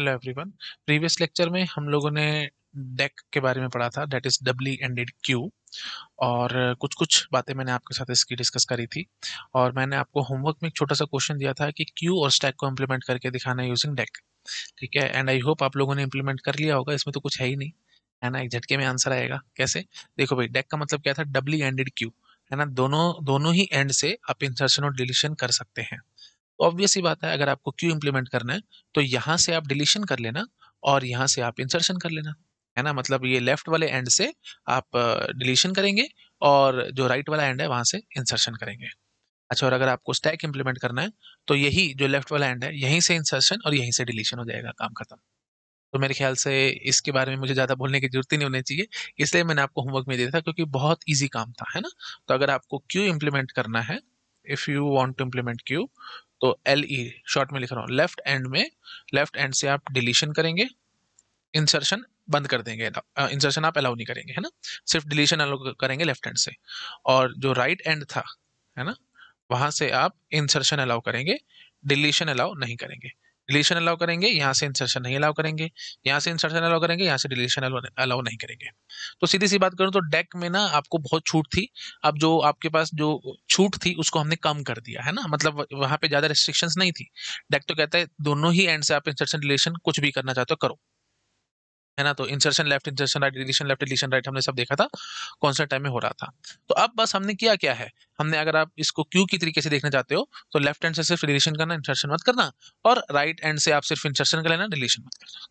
Hello everyone previous lecture में हम लोगों ने डेक के बारे में पढ़ा था that is doubly ended queue और कुछ कुछ बातें मैंने आपके साथ इसकी डिस्कस करी थी और मैंने आपको होमवर्क में एक छोटा सा क्वेश्चन दिया था कि क्यू और स्टैक को इम्प्लीमेंट करके दिखाना यूजिंग डेक ठीक है एंड आई होप आप लोगों ने इम्प्लीमेंट कर लिया होगा इसमें तो कुछ है ही नहीं है ना एक झटके में आंसर आएगा कैसे देखो भाई डेक का मतलब क्या था डब्ली एंडेड क्यू है ना दोनों दोनों ही एंड से आप इंसर्शन और डिलीशन कर सकते हैं तो ऑब्वियस ही बात है अगर आपको क्यू इम्प्लीमेंट करना है तो यहाँ से आप डिलीशन कर लेना और यहाँ से आप इंसर्शन कर लेना है ना मतलब ये लेफ्ट वाले एंड से आप डिलीशन करेंगे और जो राइट वाला एंड है वहाँ से इंसर्शन करेंगे अच्छा और अगर आपको स्टैक इंप्लीमेंट करना है तो यही जो लेफ्ट वाला एंड है यहीं से इंसर्शन और यहीं से डिलीशन हो जाएगा काम खत्म तो मेरे ख्याल से इसके बारे में मुझे ज़्यादा बोलने की जरूरत ही नहीं होनी चाहिए इसलिए मैंने आपको होमवर्क में दिया था क्योंकि बहुत ईजी काम था है ना तो अगर आपको क्यू इम्प्लीमेंट करना है if you want to implement queue तो एल ई शॉर्ट में लिख रहा हूँ लेफ्ट एंड में लेफ्ट एंड से आप डिलीशन करेंगे इंसर्शन बंद कर देंगे इंसर्शन आप अलाउ नहीं करेंगे है ना सिर्फ डिलीशन अलाउ करेंगे लेफ्ट एंड से और जो राइट right एंड था है ना वहाँ से आप इंसर्शन अलाउ करेंगे डिलीशन अलाउ नहीं करेंगे डिलीशन अलाउ करेंगे यहाँ से इंसर्शन नहीं अलाउ करेंगे यहाँ से इंसर्शन अलाउ करेंगे यहाँ से डिलीशन अलाउ नहीं करेंगे तो सीधी सी बात करूँ तो डेक में ना आपको बहुत छूट थी अब जो आपके पास जो छूट थी उसको हमने कम कर दिया है ना मतलब वहाँ पे ज़्यादा रिस्ट्रिक्शंस नहीं थी डेक तो कहता है दोनों ही एंड से आप इंसर्शन डिलीशन कुछ भी करना चाहते हो करो है ना तो insertion left insertion right deletion left deletion right हमने सब देखा था कौन सा टाइम में हो रहा था तो अब बस हमने किया क्या है हमने अगर आप इसको क्यू की तरीके से देखना चाहते हो तो लेफ्ट एंड से सिर्फ डिलीशन करना इंसर्शन मत करना और राइट एंड से आप सिर्फ इंसर्शन कर लेना डिलीशन मत करना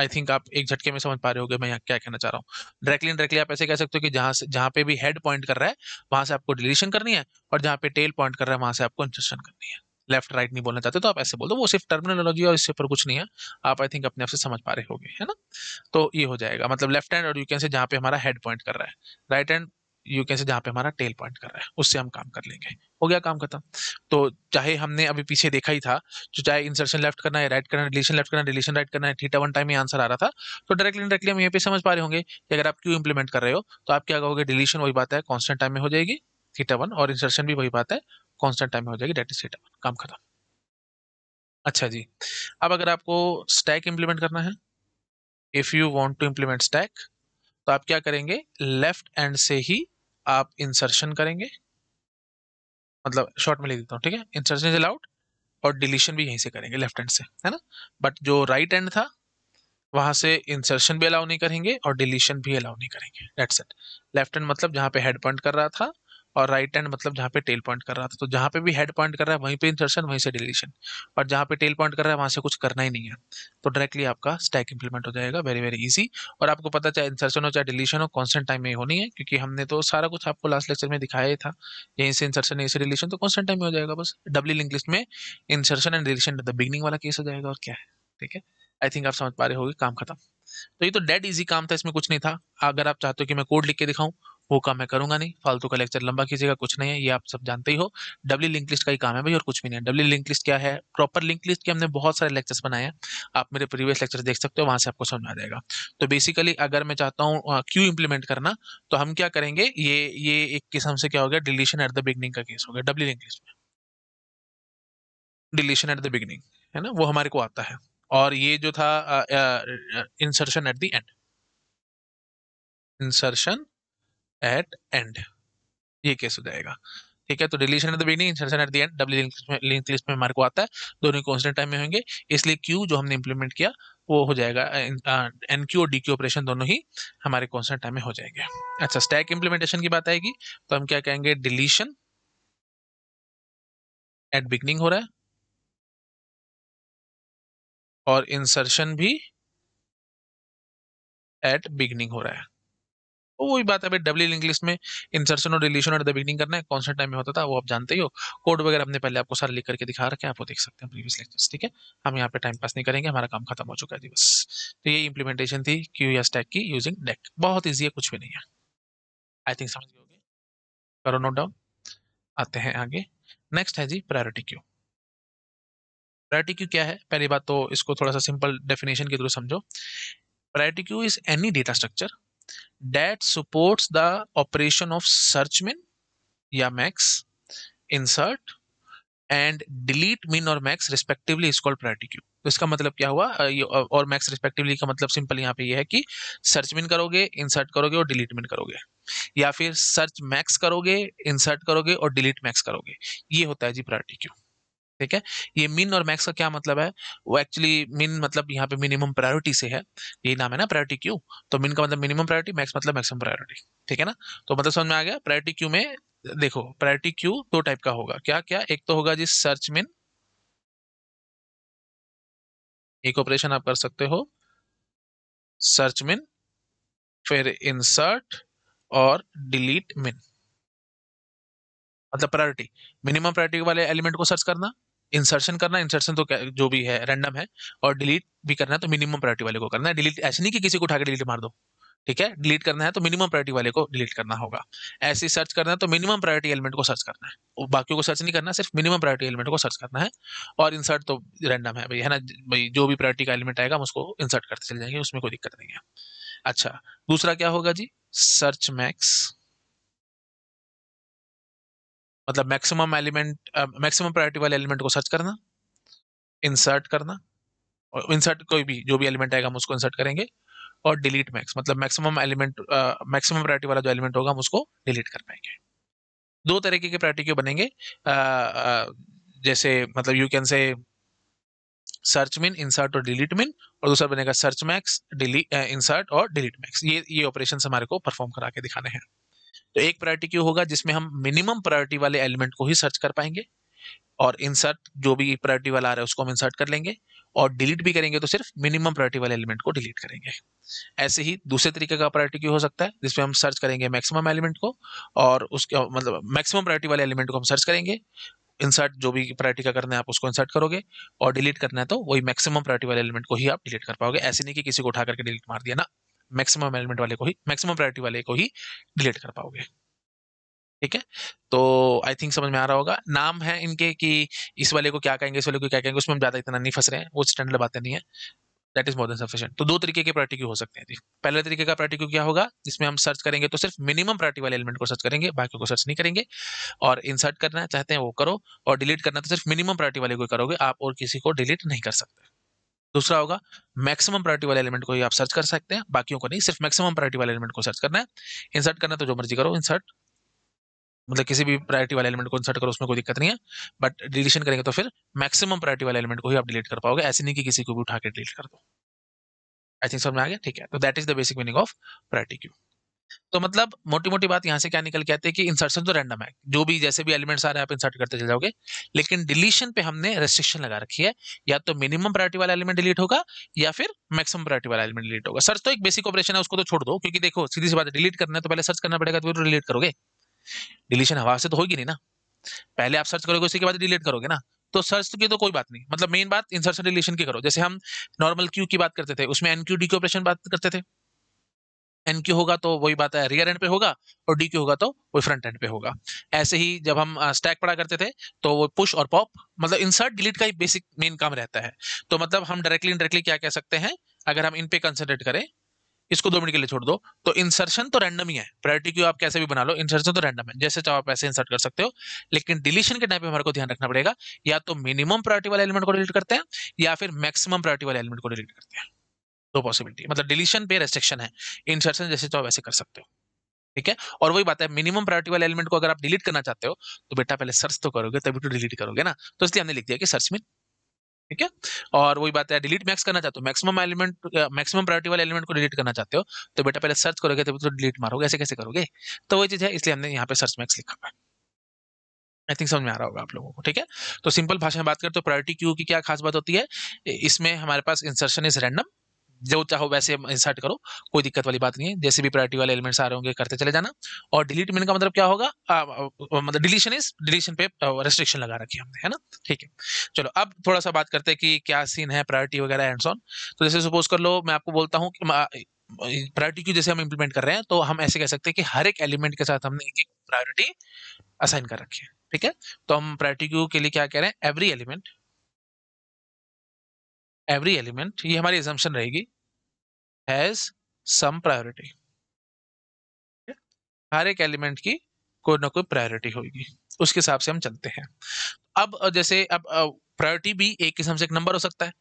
आई थिंक आप एक झटके में समझ पा रहे हो मैं यहाँ क्या कहना चाह रहा हूँ डायरेक्टली डायरेक्टली आप ऐसे कह सकते हो कि जहाँ से जहाँ पे भी हेड पॉइंट कर रहा है वहां से आपको डिलीशन करनी है और जहाँ पे टेल पॉइंट कर रहा है वहां से आपको इंसर्शन करनी है लेफ्ट राइट नहीं बोलना चाहते तो आप ऐसे बोल दो वो सिर्फ टर्मिनोलॉजी और इससे ऊपर कुछ नहीं है आप आई थिंक अपने आप से समझ पा रहे होगे है ना तो ये हो जाएगा मतलब लेफ्ट हैंड और यू कैन से जहाँ पे हमारा हेड पॉइंट कर रहा है right hand you can say जहाँ पे हमारा टेल पॉइंट कर रहा है उससे हम काम कर लेंगे हो गया काम खत्म तो चाहे हमने अभी पीछे देखा ही था जो चाहे इंसर्शन लेफ्ट करना है राइट करना है रिलेशन लेफ्ट करना है रिलेशन राइट करना है थीटा वन टाइम ही आंसर आ रहा था तो डायरेक्टली डायरेक्टली हम यहाँ पे समझ पा रहे होंगे कि अगर आप क्यों इंप्लीमेंट कर रहे हो तो आप क्या कहोगे डिलीशन वही बात है कॉन्स्टेंट टाइम में हो जाएगी थीटा वन और इंसर्शन भी वही बात है कॉन्स्टेंट टाइम हो जाएगी डेट इज सेटअप काम खत्म अच्छा जी अब अगर आपको स्टैक इंप्लीमेंट करना है if you want to implement stack तो आप क्या करेंगे लेफ्ट एंड से ही आप इंसर्शन करेंगे मतलब शॉर्ट में लिख देता हूँ ठीक है इंसर्शन इज अलाउड और डिलीशन भी यहीं से करेंगे लेफ्ट एंड से है ना बट जो राइट right एंड था वहां से इंसर्शन भी अलाउ नहीं करेंगे और डिलीशन भी अलाउ नहीं करेंगे डेट सेट लेफ्ट एंड मतलब जहाँ पे हेड पॉइंट कर रहा था और राइट एंड मतलब जहाँ पे टेल पॉइंट कर रहा था तो जहाँ पे भी हेड पॉइंट कर रहा है वहीं पे इंसर्शन वहीं से डिलीशन और जहाँ पे टेल पॉइंट कर रहा है वहाँ से कुछ करना ही नहीं है तो डायरेक्टली आपका स्टैक इंप्लीमेंट हो जाएगा वेरी वेरी इजी और आपको पता चाहे इंसर्शन हो चाहे डिलीशन हो कॉन्सेंट टाइम में होनी है क्योंकि हमने तो सारा कुछ आपको लास्ट लेक्चर में दिखाया ही था यहीं से इंसर्शन यहीं से डिलीशन तो कॉन्सेंट टाइम में हो जाएगा बस डब्ली लिंक लिस्ट में insertion and deletion the beginning वाला केस हो जाएगा और क्या है ठीक है आई थिंक आप समझ पा रहे होगी काम खत्म तो ये तो डेड इजी काम था इसमें कुछ नहीं था अगर आप चाहते हो कि मैं कोड लिख के दिखाऊं वो काम मैं करूंगा नहीं फालतू का लेक्चर लंबा कीजिएगा कुछ नहीं है ये आप सब जानते ही हो डब्ल्यू लिंक लिस्ट का ही काम है भाई और कुछ भी नहीं है डब्ल्यू लिंक लिस्ट क्या है प्रॉपर लिंक लिस्ट के हमने बहुत सारे लेक्चर्स बनाए हैं आप मेरे प्रीवियस लेक्चर देख सकते हो वहाँ से आपको समझ आ जाएगा तो बेसिकली अगर मैं चाहता हूँ क्यू इम्प्लीमेंट करना तो हम क्या करेंगे ये ये एक किस्म से क्या हो गया डिलीशन एट द बिगनिंग का केस हो गया डब्ल्यू लिंक लिस्ट में डिलीशन एट द बिगनिंग है ना वो हमारे को आता है और ये जो था insertion at the end insertion at end ये केस हो जाएगा ठीक है तो deletion at the beginning insertion at the end W link list में हमारे को आता है दोनों कॉन्स्टेंट टाइम में होंगे इसलिए क्यू जो हमने इंप्लीमेंट किया वो हो जाएगा एन क्यू और डी क्यू ऑपरेशन दोनों ही हमारे कॉन्स्टेंट टाइम में हो जाएंगे अच्छा स्टैक इंप्लीमेंटेशन की बात आएगी तो हम क्या कहेंगे डिलीशन एट बिगनिंग हो रहा है और इंसर्शन भी एट बिगनिंग हो रहा है तो वही बात है भाई डब्ल्यू इंग्लिश में इंसर्शन और डिलीशन एट द बिगनिंग करना है कौन सा टाइम में होता था वो आप जानते ही हो कोड वगैरह हमने पहले आपको सारा लिख करके दिखा रखे आप वो देख सकते हैं प्रीवियस लेक्चर्स ठीक है हम यहाँ पे टाइम पास नहीं करेंगे हमारा काम खत्म हो चुका है दिवस बस तो ये इंप्लीमेंटेशन थी क्यू या स्टैक की यूजिंग डेक बहुत ईजी है कुछ भी नहीं है आई थिंक समझ गए करो नोट डाउन आते हैं आगे नेक्स्ट है जी प्रायोरिटी क्यू प्रायोरिटी क्यू क्या है पहली बात तो इसको थोड़ा सा सिंपल डेफिनेशन के थ्रू समझो priority queue is any data structure that supports the operation of search min या max insert and delete min और max respectively is called priority queue तो इसका मतलब क्या हुआ और मैक्स रिस्पेक्टिवली का मतलब सिंपल यहाँ पे ये यह है कि सर्च मिन करोगे इंसर्ट करोगे और डिलीट मिन करोगे या फिर सर्च मैक्स करोगे इंसर्ट करोगे और डिलीट मैक्स करोगे ये होता है जी प्रायोरिटी क्यू ठीक है ये मिन और मैक्स का क्या मतलब है वो एक्चुअली मिन मतलब यहाँ पे मिनिमम प्रायोरिटी से है यही नाम है ना प्रायोरिटी क्यू तो मिन का मतलब मिनिमम प्रायोरिटी मैक्स मतलब मैक्सिमम प्रायोरिटी ठीक है ना तो मतलब समझ में आ गया प्रायोरिटी क्यू में देखो प्रायोरिटी क्यू दो टाइप का होगा क्या क्या एक तो होगा जी सर्च मिन एक ऑपरेशन आप कर सकते हो सर्च मिन फिर इंसर्ट और डिलीट मिन मतलब प्रायोरिटी मिनिमम प्रायोरिटी वाले एलिमेंट को सर्च करना इंसर्शन करना इंसर्शन तो जो भी है रैंडम है और डिलीट भी करना है तो मिनिमम प्रायोरिटी वाले को करना है डिलीट ऐसे नहीं कि किसी को उठा के डिलीट मार दो ठीक है डिलीट करना है तो मिनिमम प्रायोरिटी वाले को डिलीट करना होगा ऐसे सर्च करना है तो मिनिमम प्रायोरिटी एलिमेंट को सर्च करना है बाकी को सर्च नहीं करना सिर्फ मिनिमम प्रायोरिटी एलिमेंट को सर्च करना है और इंसर्ट तो रैंडम है भाई है ना भाई जो भी प्रायोरिटी का एलिमेंट आएगा हम उसको इंसर्ट करते चले जाएंगे उसमें कोई दिक्कत नहीं है अच्छा दूसरा क्या होगा जी सर्च मैक्स मतलब मैक्सिमम एलिमेंट मैक्सिमम प्रायोरिटी वाले एलिमेंट को सर्च करना इंसर्ट करना और इंसर्ट कोई भी जो भी एलिमेंट आएगा हम उसको इंसर्ट करेंगे और डिलीट मैक्स मतलब मैक्सिमम एलिमेंट मैक्सिमम प्रायोरिटी वाला जो एलिमेंट होगा हम उसको डिलीट कर पाएंगे दो तरीके के प्रायोरिटी क्यों बनेंगे uh, uh, जैसे मतलब you can say search min insert और डिलीट मिन और दूसरा बनेगा सर्च मैक्स डिलीट इंसर्ट और डिलीट मैक्स ये ये ऑपरेशन हमारे को परफॉर्म करा के दिखाने हैं तो एक प्रायोरिटी क्यू होगा जिसमें हम मिनिमम प्रायोरिटी वाले एलिमेंट को ही सर्च कर पाएंगे और इंसर्ट जो भी प्रायोरिटी वाला आ रहा है उसको हम इंसर्ट कर लेंगे और डिलीट भी करेंगे तो सिर्फ मिनिमम प्रायोरिटी वाले एलिमेंट को डिलीट करेंगे ऐसे ही दूसरे तरीके का प्रायोरिटी क्यू हो सकता है जिसमें हम सर्च करेंगे मैक्सिमम एलिमेंट को और उसके मतलब मैक्सिमम प्रायोरिटी वाले एलिमेंट को हम सर्च करेंगे इंसर्ट जो भी प्रायोरिटी का करना है आप उसको इंसर्ट करोगे और डिलीट करना है तो वही मैक्सिमम प्रायोरिटी वाले एलिमेंट को ही आप डिलीट कर पाओगे ऐसे नहीं कि किसी को उठा करके डिलीट मार दिया ना मैक्सिमम एलिमेंट वाले को ही मैक्सिमम प्रायोरिटी वाले को ही डिलीट कर पाओगे ठीक है तो आई थिंक समझ में आ रहा होगा नाम है इनके कि इस वाले को क्या कहेंगे इस वाले को क्या कहेंगे उसमें हम ज्यादा इतना नहीं फंस रहे हैं वो स्टैंडर्ड बातें नहीं है that is more than sufficient तो दो तरीके के प्रायोरिटी क्यू हो सकते हैं जी पहले तरीके का प्रायोरिटी क्यू क्या होगा जिसमें हम सर्च करेंगे तो सिर्फ मिनिमम प्रायोरिटी वाले एलिमेंट को सर्च करेंगे बाकी को सर्च नहीं करेंगे और इंसर्ट करना चाहते हैं वो करो और डिलीट करना तो सिर्फ मिनिमम प्रायोरिटी वाले को करोगे आप और किसी को डिलीट नहीं कर सकते दूसरा होगा मैक्सिमम प्रायोरिटी वाले एलिमेंट को ही आप सर्च कर सकते हैं बाकियों को नहीं सिर्फ मैक्सिमम प्रायोरिटी वाले एलिमेंट को सर्च करना है इंसर्ट करना तो जो मर्जी करो इंसर्ट मतलब किसी भी प्रायोरिटी वाले एलिमेंट को इंसर्ट करो उसमें कोई दिक्कत नहीं है बट डिलीशन करेंगे तो फिर मैक्सिमम प्रायोरिटी वाले एलिमेंट को ही आप डिलीट कर पाओगे ऐसे नहीं कि किसी को भी उठा के डिलीट कर दो आई थिंक समझ में आ गया ठीक है तो that is the basic meaning of priority queue तो मतलब मोटी मोटी बात यहाँ से क्या निकल के आती है कि इंसर्शन तो रैंडम है जो भी जैसे भी एलिमेंट्स आ रहे हैं आप इंसर्ट करते चले जाओगे लेकिन डिलीशन पे हमने रेस्ट्रिक्शन लगा रखी है या तो मिनिमम प्रायोरिटी वाला एलिमेंट डिलीट होगा या फिर मैक्सिमम प्रायोरिटी वाला एलिमेंट डिलीट होगा सर्च तो एक बेसिक ऑपरेशन है उसको तो छोड़ दो क्योंकि देखो सीधी सी बात डिलीट करना है तो पहले सर्च करना पड़ेगा तो डिलीट करोगे डिलीशन हवा से तो होगी नहीं ना पहले आप सर्च करोगे उसी के बाद डिलीट करोगे ना तो सर्च की तो कोई बात नहीं मतलब मेन बात इंसर्शन डिलीशन की करो जैसे हम नॉर्मल क्यू की बात करते थे उसमें एनक्यू डी ऑपरेशन बात करते थे एन क्यू होगा तो वही बात है रियर एंड पे होगा और डी क्यू होगा तो वही फ्रंट एंड पे होगा ऐसे ही जब हम स्टैक पढ़ा करते थे तो वो पुश और पॉप मतलब इंसर्ट डिलीट का ही बेसिक मेन काम रहता है तो मतलब हम डायरेक्टली इनडायरेक्टली क्या कह सकते हैं अगर हम इन पे कंसनट्रेट करें इसको दो मिनट के लिए छोड़ दो तो इंसर्शन तो रैंडम ही है प्रायोरिटी क्यू आप कैसे भी बना लो इंसर्शन तो रैंडम है जैसे चाहो आप ऐसे इंसर्ट कर सकते हो लेकिन डिलीशन के टाइम पे हमारे को ध्यान रखना पड़ेगा या तो मिनिमम प्रायोरिटी वाले एलिमेंट को डिलीट करते हैं या फिर मैक्सिमम प्रायोरिटी वाले एलिमेंट को डिलीट करते हैं दो पॉसिबिलिटी मतलब डिलीशन पे रेस्ट्रिक्शन है इंसर्शन जैसे तो वैसे कर सकते हो ठीक है और वही बात है मिनिमम प्रायोरिटी वाले एलिमेंट को अगर आप डिलीट करना चाहते हो तो बेटा पहले सर्च तो करोगे तभी तो डिलीट करोगे ना तो इसलिए हमने लिख दिया कि सर्च मिन ठीक है और वही बात है डिलीट मैक्स करना चाहते हो मैक्सिमम एलिमेंट मैक्सिमम प्रायोरिटी वाले एलिमेंट को डिलीट करना चाहते हो तो बेटा पहले सर्च करोगे तभी तो डिलीट मारोगे ऐसे कैसे करोगे तो वही चीज है इसलिए हमने यहाँ पे सर्च मैक्स लिखा हुआ है आई थिंक समझ में आ रहा होगा आप लोगों को ठीक है तो सिंपल भाषा में बात करें तो प्रायोरिटी क्यू की क्या खास बात होती है इसमें हमारे पास इंसर्शन इज रैंडम जो चाहो वैसे इंसर्ट करो कोई दिक्कत वाली बात नहीं है जैसे भी प्रायोरिटी वाले एलिमेंट्स आ रहे होंगे करते चले जाना और डिलीट मीन का मतलब क्या होगा आ, मतलब डिलीशन इज डिलीशन पे रेस्ट्रिक्शन लगा रखी हमने है ना ठीक है चलो अब थोड़ा सा बात करते हैं कि क्या सीन है प्रायोरिटी वगैरह एंड ऑन तो जैसे सपोज कर लो मैं आपको बोलता हूँ कि प्रायोरिटी क्यू जैसे हम इम्प्लीमेंट कर रहे हैं तो हम ऐसे कह सकते हैं कि हर एक एलिमेंट के साथ हमने एक एक प्रायोरिटी असाइन कर रखी है ठीक है तो हम प्रायोरिटी क्यू के लिए क्या कह रहे हैं एवरी एलिमेंट एवरी एलिमेंट ये हमारी एजम्पन रहेगी हैज सम प्रायोरिटी हर एक एलिमेंट की कोई ना कोई प्रायोरिटी होगी उसके हिसाब से हम चलते हैं अब जैसे अब प्रायोरिटी भी एक किस्म से एक नंबर हो सकता है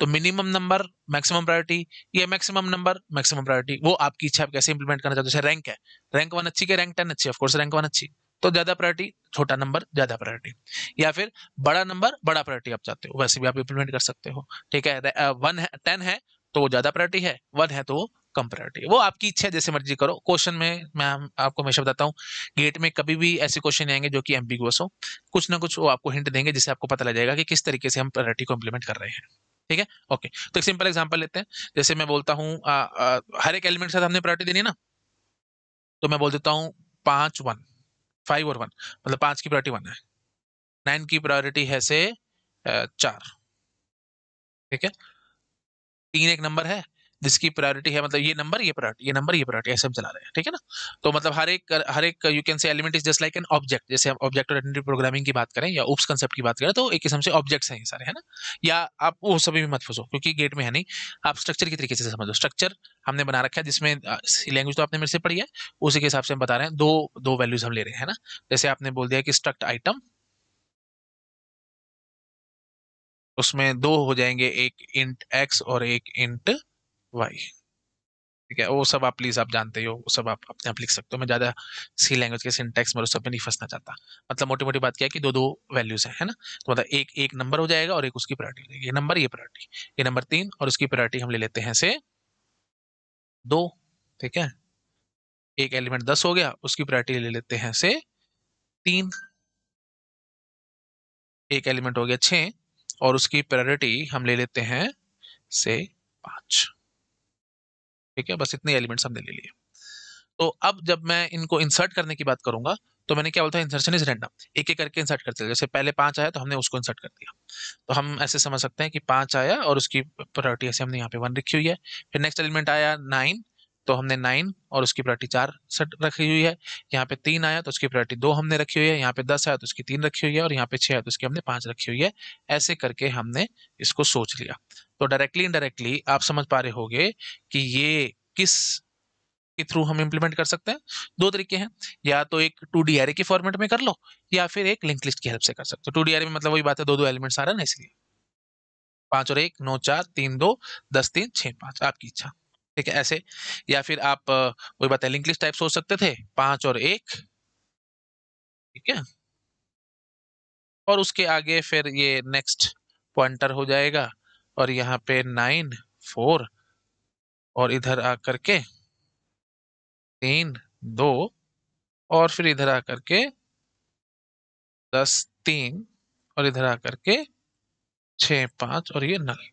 तो मिनिमम नंबर मैक्सिमम प्रायोरिटी या मैक्सिमम नंबर मैक्सिमम प्रायोरिटी वो आपकी इच्छा आप कैसे इंप्लीमेंट करना चाहते हैं जैसे रैंक है रैंक वन अच्छी के रैंक टेन अच्छी ऑफकोर्स रैंक वन अच्छी तो ज्यादा प्रायोरिटी छोटा नंबर ज्यादा प्रायोरिटी या फिर बड़ा नंबर बड़ा प्रायोरिटी आप चाहते हो वैसे भी आप इंप्लीमेंट कर सकते हो ठीक है वन है टेन है तो वो ज्यादा प्रायोरिटी है वन है तो वो कम प्रायोरिटी वो आपकी इच्छा है जैसे मर्जी करो क्वेश्चन में मैं आपको हमेशा बताता हूँ गेट में कभी भी ऐसे क्वेश्चन आएंगे जो कि एम्बिगुअस हो कुछ ना कुछ वो आपको हिंट देंगे जिससे आपको पता लग जाएगा कि किस तरीके से हम प्रायोरिटी को इम्प्लीमेंट कर रहे हैं ठीक है ओके तो एक सिंपल एग्जाम्पल लेते हैं जैसे मैं बोलता हूँ हर एक एलिमेंट के साथ हमने प्रायोरिटी देनी ना तो मैं बोल देता हूँ पांच वन फाइव और वन मतलब पांच की प्रायोरिटी वन है नाइन की प्रायोरिटी है से चार ठीक है तीन एक नंबर है जिसकी प्रायोरिटी है मतलब ये नंबर ये प्रायोरिटी ये नंबर ये प्रायोरिटी ऐसे हम चला रहे हैं ठीक है ना तो मतलब हर एक हर एक you can say element is just like an object जैसे हम ऑब्जेक्ट और आइडेंटिटी प्रोग्रामिंग की बात करें या उप्स कंसेप्ट की बात करें तो एक किस्म से ऑब्जेक्ट्स हैं ये सारे है ना या आप वो सभी भी मत फंसो क्योंकि गेट में है नहीं आप स्ट्रक्चर की तरीके से समझो स्ट्रक्चर हमने बना रखा है जिसमें लैंग्वेज तो आपने मेरे से पढ़ी है उसी के हिसाब से हम बता रहे हैं दो दो वैल्यूज हम ले रहे हैं ना जैसे आपने बोल दिया कि स्ट्रक्ट आइटम उसमें दो हो जाएंगे एक इंट एक्स और एक इंट वाई ठीक है वो सब आप प्लीज आप जानते हो वो सब आप अपने आप लिख सकते हो मैं ज्यादा सी लैंग्वेज के सिंटेक्स में उस सब में नहीं फंसना चाहता मतलब मोटी मोटी बात क्या है कि दो दो वैल्यूज है, है ना तो मतलब एक एक नंबर हो जाएगा और एक उसकी प्रायोरिटी हो जाएगी ये नंबर ये प्रायोरिटी ये नंबर तीन और उसकी प्रायोरिटी हम ले लेते हैं से दो ठीक है एक एलिमेंट दस हो गया उसकी प्रायोरिटी ले लेते हैं से तीन एक एलिमेंट हो गया छ और उसकी प्रायोरिटी हम ले लेते हैं से पांच ठीक है बस इतने एलिमेंट्स हमने ले लिए तो अब जब मैं इनको इंसर्ट करने की बात करूंगा तो मैंने क्या बोलता है इंसर्शन इज रैंडम एक एक करके इंसर्ट करते जैसे पहले पांच आया तो हमने उसको इंसर्ट कर दिया तो हम ऐसे समझ सकते हैं कि पांच आया और उसकी प्रायोरिटी ऐसे हमने यहाँ पे वन रखी हुई है फिर नेक्स्ट एलिमेंट आया नाइन तो हमने नाइन और उसकी प्रायोरिटी चार सेट रखी हुई है यहाँ पे तीन आया तो उसकी प्रायोरिटी दो हमने रखी हुई है यहाँ पे दस आया तो उसकी तीन रखी हुई है और यहाँ पे छः आया तो उसकी हमने पाँच रखी हुई है ऐसे करके हमने इसको सोच लिया तो डायरेक्टली इनडायरेक्टली आप समझ पा रहे होंगे कि ये किस के थ्रू हम इंप्लीमेंट कर सकते हैं दो तरीके हैं या तो एक टू डी के फॉर्मेट में कर लो या फिर एक लिंक लिस्ट की हेल्प से कर सकते हो टू डी में मतलब वही बात है दो दो एलिमेंट्स आ रहे हैं ना इसलिए पाँच और एक नौ चार तीन दो दस तीन छः पाँच आपकी इच्छा ठीक है ऐसे या फिर आप वही बात है लिंक लिस्ट टाइप सोच सकते थे पांच और एक ठीक है और उसके आगे फिर ये नेक्स्ट पॉइंटर हो जाएगा और यहाँ पे नाइन फोर और इधर आकर के तीन दो और फिर इधर आकर के दस तीन और इधर आकर के छ पाँच और ये नल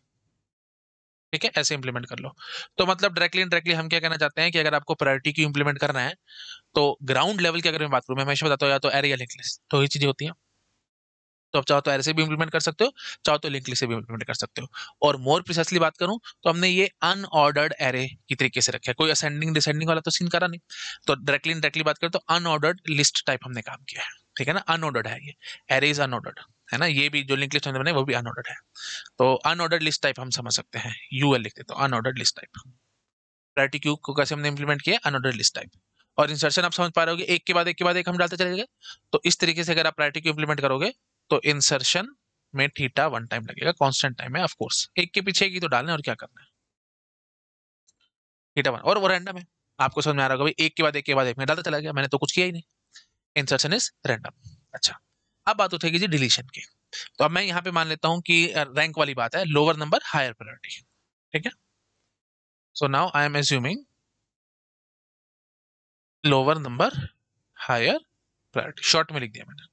ठीक है ऐसे इंप्लीमेंट कर लो तो मतलब डायरेक्टली डायरेक्टली हम क्या कहना चाहते हैं कि अगर आपको प्रायोरिटी क्यू इंप्लीमेंट करना है तो ग्राउंड लेवल की अगर मैं बात करूँ मैं हमेशा बताता हूँ या तो एरिया लिंक लिस्ट तो यही चीज़ें होती हैं तो आप चाहो तो से भी इंप्लीमेंट कर सकते हो चाहो तो लिंक लिस्ट से भी इंप्लीमेंट कर सकते हो और मोर प्रिसाइसली बात करूं तो हमने ये अनऑर्डर्ड एरे की तरीके से रखा है कोई असेंडिंग डिसेंडिंग वाला तो सीन करा नहीं तो डायरेक्टली इनडायरेक्टली बात करें तो अनऑर्डर्ड लिस्ट टाइप हमने काम किया है ठीक है ना अनऑर्डर्ड है ये एरे इज अनऑर्डर्ड है ना ये भी जो लिंक लिस्ट हमने बनाई वो भी अनऑर्डर्ड है तो अनऑर्डर्ड लिस्ट टाइप हम समझ सकते हैं यू एल लिखते तो unordered list type priority queue को कैसे हमने इंप्लीमेंट किया अनऑर्डर्ड लिस्ट टाइप और इंसर्शन आप समझ पा रहे हो एक के बाद एक के बाद एक हम डालते चले गए तो इस तरीके से अगर आप प्रायोरिटी क्यू इंप्लीमेंट करोगे तो इंसर्शन में थीटा वन टाइम लगेगा कॉन्स्टेंट टाइम है ऑफकोर्स एक के पीछे की तो डालना और क्या करना है थीटा वन और वो रैंडम है आपको समझ में आ रहा होगा भाई एक के बाद एक के बाद एक में डालता चला गया मैंने तो कुछ किया ही नहीं इंसर्शन इज रैंडम अच्छा अब बात उठेगी जी डिलीशन की तो अब मैं यहाँ पे मान लेता हूँ कि रैंक वाली बात है लोअर नंबर हायर प्रायोरिटी ठीक है so now I am assuming lower number higher priority short में लिख दिया मैंने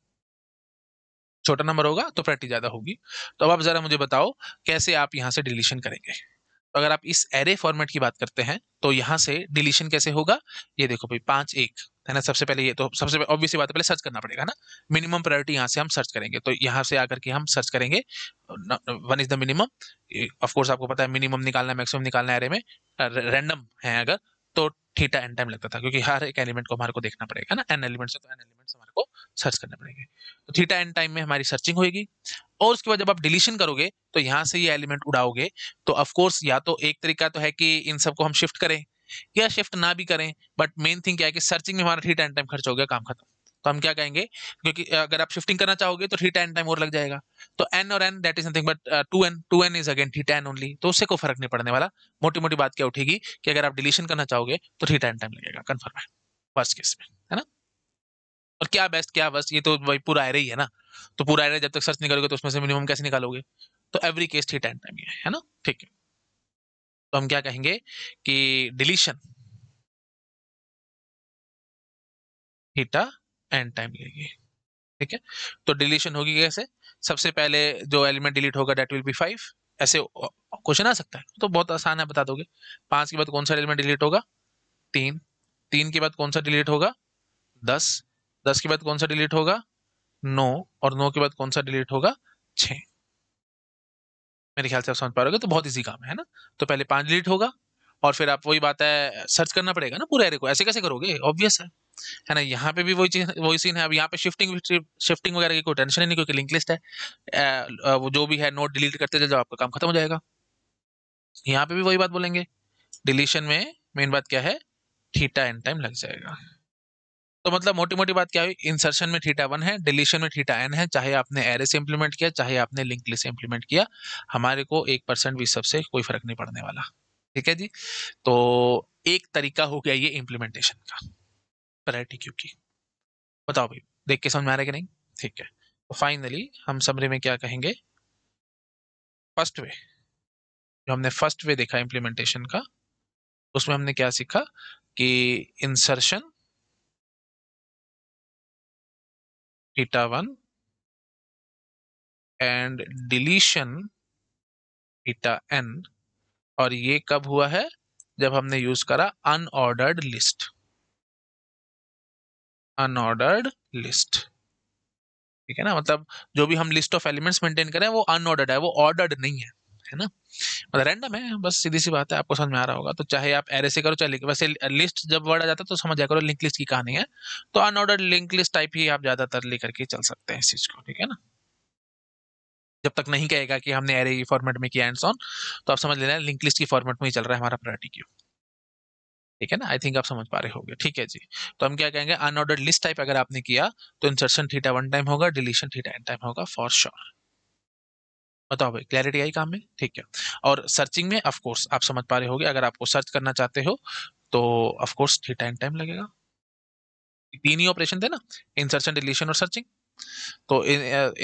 छोटा नंबर होगा तो प्रायोरिटी ज्यादा होगी तो अब आप जरा मुझे बताओ कैसे आप यहां से डिलीशन करेंगे तो अगर आप इस एरे फॉर्मेट की बात करते हैं तो यहां से डिलीशन कैसे होगा ये देखो भाई पांच एक है ना सबसे पहले ये तो सबसे ऑब्वियसली बात है पहले सर्च करना पड़ेगा ना मिनिमम प्रायोरिटी यहाँ से हम सर्च करेंगे तो यहाँ से आकर के हम सर्च करेंगे one is the minimum of course आपको पता है मिनिमम निकालना मैक्सिमम निकालना एरे में रैंडम है अगर तो थीटा एन टाइम लगता था क्योंकि हर एक एलिमेंट को हमारे को देखना पड़ेगा ना एन से तो एन एलिमेंट्स हमारे को सर्च करने पड़ेंगे तो थीटा एन टाइम में हमारी सर्चिंग होगी और उसके बाद जब आप डिलीशन करोगे तो यहाँ से ये एलिमेंट उड़ाओगे तो ऑफकोर्स या तो एक तरीका तो है कि इन सबको हम शिफ्ट करें या शिफ्ट ना भी करें बट मेन थिंग क्या है कि सर्चिंग में हमारा थ्री टाइम टाइम खर्च हो गया काम खत्म तो हम क्या कहेंगे क्योंकि अगर आप शिफ्टिंग करना चाहोगे तो थ्री टेन टाइम और लग जाएगा तो एन और N that is nothing but two N two N is again theta n only तो उससे कोई फर्क नहीं पड़ने वाला मोटी मोटी बात क्या उठेगी कि अगर आप डिलीशन करना चाहोगे तो थ्री टेन टाइम लगेगा कन्फर्म है वर्स्ट केस में है ना और क्या बेस्ट क्या बस ये तो भाई पूरा आयर ही है ना तो पूरा आयर जब तक सर्च नहीं करोगे तो उसमें से मिनिमम कैसे निकालोगे तो every case theta n time है ना ठीक है तो हम क्या कहेंगे कि डिलीशन थीटा एंड टाइम लेगी ठीक है तो डिलीशन होगी कैसे सबसे पहले जो एलिमेंट डिलीट होगा डेट विल बी फाइव ऐसे क्वेश्चन आ सकता है तो बहुत आसान है बता दोगे पांच के बाद कौन सा एलिमेंट डिलीट होगा तीन तीन के बाद कौन सा डिलीट होगा दस दस के बाद कौन सा डिलीट होगा नौ और नौ के बाद कौन सा डिलीट होगा छः मेरे ख्याल से आप समझ पा रहे हो तो बहुत ईजी काम है ना तो पहले पाँच डिलीट होगा और फिर आप वही बात है सर्च करना पड़ेगा ना पूरे एरे को ऐसे कैसे करोगे ऑब्वियस है है ना यहाँ पे भी वही चीज वही सीन है अब यहाँ पे शिफ्टिंग शिफ्टिंग वगैरह की कोई टेंशन ही नहीं क्योंकि लिंक लिस्ट है वो जो भी है नोट डिलीट करते चले जाओ आपका काम खत्म हो जाएगा यहाँ पे भी वही बात बोलेंगे डिलीशन में मेन बात क्या है थीटा एन टाइम लग जाएगा तो मतलब मोटी मोटी बात क्या हुई इंसर्शन में थीटा वन है डिलीशन में थीटा एन है चाहे आपने एरे से इंप्लीमेंट किया चाहे आपने लिंक लिस्ट इंप्लीमेंट किया हमारे को एक परसेंट भी सबसे कोई फर्क नहीं पड़ने वाला ठीक है जी तो एक तरीका हो गया ये इम्प्लीमेंटेशन का पैराटी क्यू की बताओ भाई देख के समझ में आ रहा है कि नहीं ठीक है तो फाइनली हम समरी में क्या कहेंगे फर्स्ट वे जो हमने फर्स्ट वे देखा इम्प्लीमेंटेशन का उसमें हमने क्या सीखा कि insertion theta 1 and deletion eta n और ये कब हुआ है जब हमने यूज करा अनऑर्डर्ड लिस्ट अनऑर्डर्ड लिस्ट ठीक है ना मतलब जो भी हम लिस्ट ऑफ एलिमेंट्स मेंटेन करें वो अनऑर्डर्ड है वो ऑर्डर्ड नहीं है है ना मतलब रैंडम है बस सीधी सी बात है आपको समझ में आ रहा होगा तो चाहे आप एरे से करो चाहे वैसे लिस्ट जब वर्ड आ जाता है तो समझ जा करो लिंक लिस्ट की कहानी है तो अनऑर्डर लिंक लिस्ट टाइप ही आप ज़्यादातर लेकर के चल सकते हैं इस चीज़ को ठीक है ना जब तक नहीं कहेगा कि हमने एरे फॉर्मेट में किया एंड ऑन तो आप समझ लेना लिंक लिस्ट की फॉर्मेट में ही चल रहा है हमारा प्रायोरिटी क्यू ठीक है ना आई थिंक आप समझ पा रहे होगे ठीक है जी तो हम क्या कहेंगे अनऑर्डर्ड लिस्ट टाइप अगर आपने किया तो इंसर्शन थीटा वन टाइम होगा डिलीशन थीटा एन टाइम होगा फॉर श्योर sure. बताओ भाई क्लैरिटी आई काम में ठीक है और सर्चिंग में अफकोर्स आप समझ पा रहे होगे अगर आपको सर्च करना चाहते हो तो अफकोर्स ठीक टाइम टाइम लगेगा तीन ही ऑपरेशन थे ना इंसर्शन डिलीशन और सर्चिंग तो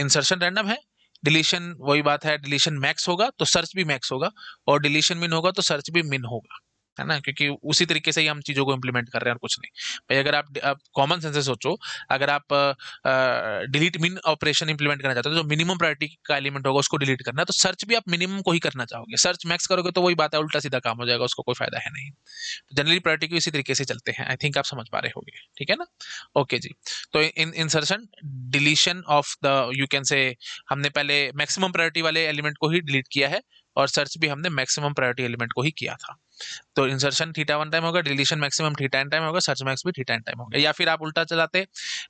इंसर्शन रैंडम है डिलीशन वही बात है डिलीशन मैक्स होगा तो सर्च भी मैक्स होगा और डिलीशन मिन होगा तो सर्च भी मिन होगा है ना क्योंकि उसी तरीके से ही हम चीज़ों को इम्प्लीमेंट कर रहे हैं और कुछ नहीं भाई अगर आप, कॉमन सेंस से सोचो अगर आप डिलीट मिन ऑपरेशन इंप्लीमेंट करना चाहते हो तो जो मिनिमम प्रायोरिटी का एलिमेंट होगा उसको डिलीट करना तो सर्च भी आप मिनिमम को ही करना चाहोगे सर्च मैक्स करोगे तो वही बात है उल्टा सीधा काम हो जाएगा उसको कोई फायदा है नहीं तो जनरली प्रायोरिटी की इसी तरीके से चलते हैं आई थिंक आप समझ पा रहे होगे ठीक है ना ओके जी तो इन insertion deletion of the you can say हमने पहले मैक्सिमम प्रायोरिटी वाले एलिमेंट को ही डिलीट किया है और सर्च भी हमने मैक्सिमम प्रायोरिटी एलिमेंट को ही किया था तो इंसर्शन थीटा वन टाइम होगा deletion maximum theta n time होगा सर्च मैक्स भी थीटा एन टाइम होगा या फिर आप उल्टा चलाते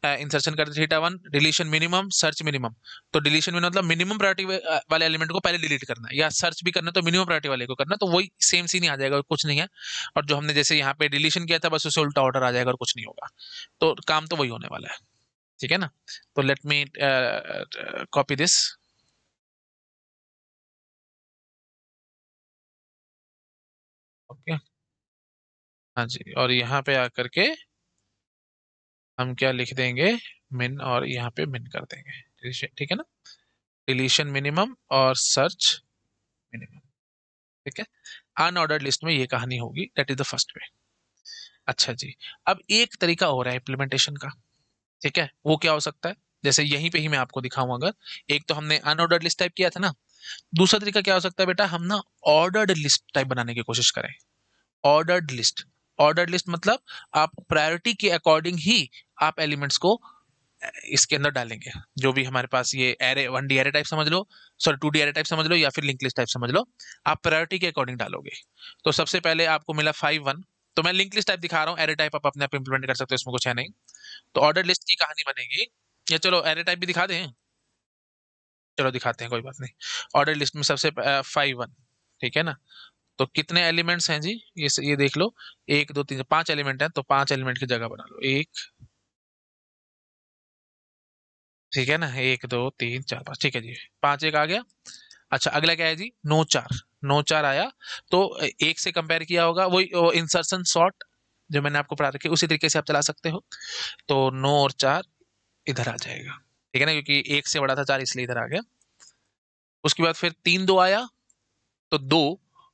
इंसर्शन करते theta one deletion minimum search minimum तो डिलीशन मिनिमम मतलब मिनिमम प्रायोरिटी वाले एलिमेंट को पहले डिलीट करना या सर्च भी करना तो मिनिमम प्रायोरिटी वाले को करना तो वही सेम सीन ही आ जाएगा कुछ नहीं है और जो हमने जैसे यहाँ पे डिलीशन किया था बस उसे उल्टा ऑर्डर आ जाएगा और कुछ नहीं होगा तो काम तो वही होने वाला है ठीक है ना तो लेट मी कॉपी दिस हाँ जी और यहाँ पे आकर के हम क्या लिख देंगे मिन और यहाँ पे मिन कर देंगे ठीक है ना डिलीशन मिनिमम और सर्च मिनिमम ठीक है अनऑर्डर्ड लिस्ट में ये कहानी होगी that is the first way अच्छा जी अब एक तरीका हो रहा है इम्प्लीमेंटेशन का ठीक है वो क्या हो सकता है जैसे यहीं पे ही मैं आपको दिखाऊं अगर एक तो हमने अनऑर्डर्ड लिस्ट टाइप किया था ना दूसरा तरीका क्या हो सकता है बेटा हम ना ऑर्डर्ड लिस्ट टाइप बनाने की कोशिश करें ऑर्डर्ड लिस्ट ऑर्डर लिस्ट मतलब आप प्रायोरिटी के अकॉर्डिंग ही आप एलिमेंट्स को इसके अंदर डालेंगे जो भी हमारे पास ये array one D array type समझ लो sorry two D array type समझ लो या फिर लिंक लिस्ट टाइप समझ लो आप प्रायोरिटी के अकॉर्डिंग डालोगे तो सबसे पहले आपको मिला फाइव वन तो मैं लिंक लिस्ट टाइप दिखा रहा हूँ एरे टाइप आप अपने आप इंप्लीमेंट कर सकते हो इसमें कुछ है नहीं तो ऑर्डर लिस्ट की कहानी बनेगी या चलो एरे टाइप भी दिखा दें चलो दिखाते हैं कोई बात नहीं ऑर्डर लिस्ट में सबसे फाइव वन ठीक है ना तो कितने एलिमेंट्स हैं जी ये ये देख लो एक दो तीन पांच एलिमेंट हैं तो पांच एलिमेंट की जगह बना लो एक ठीक है ना एक दो तीन चार पाँच ठीक है जी पांच एक आ गया अच्छा अगला क्या है जी नो चार नो चार आया तो एक से कंपेयर किया होगा वही इंसर्शन शॉर्ट जो मैंने आपको पढ़ा रखी उसी तरीके से आप चला सकते हो तो नौ और चार इधर आ जाएगा ठीक है ना क्योंकि एक से बड़ा था चार इसलिए इधर आ गया उसके बाद फिर तीन दो आया तो दो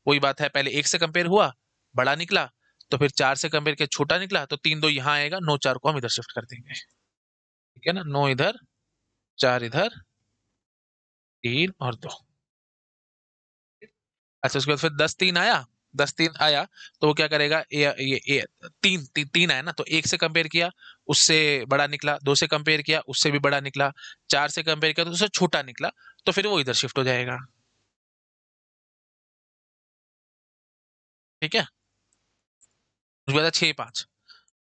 वही बात है पहले एक से कंपेयर हुआ बड़ा निकला तो फिर चार से कंपेयर किया छोटा निकला तो तीन दो यहाँ आएगा नौ चार को हम इधर शिफ्ट कर देंगे ठीक है ना नौ इधर चार इधर तीन और दो अच्छा उसके बाद फिर दस तीन आया दस तीन आया तो वो क्या करेगा ए, ये, ए, तीन ती, तीन आया ना तो एक से कंपेयर किया उससे बड़ा निकला दो से कंपेयर किया उससे भी बड़ा निकला चार से कंपेयर किया तो उससे छोटा निकला तो फिर वो इधर शिफ्ट हो जाएगा ठीक है उसके बाद छः पाँच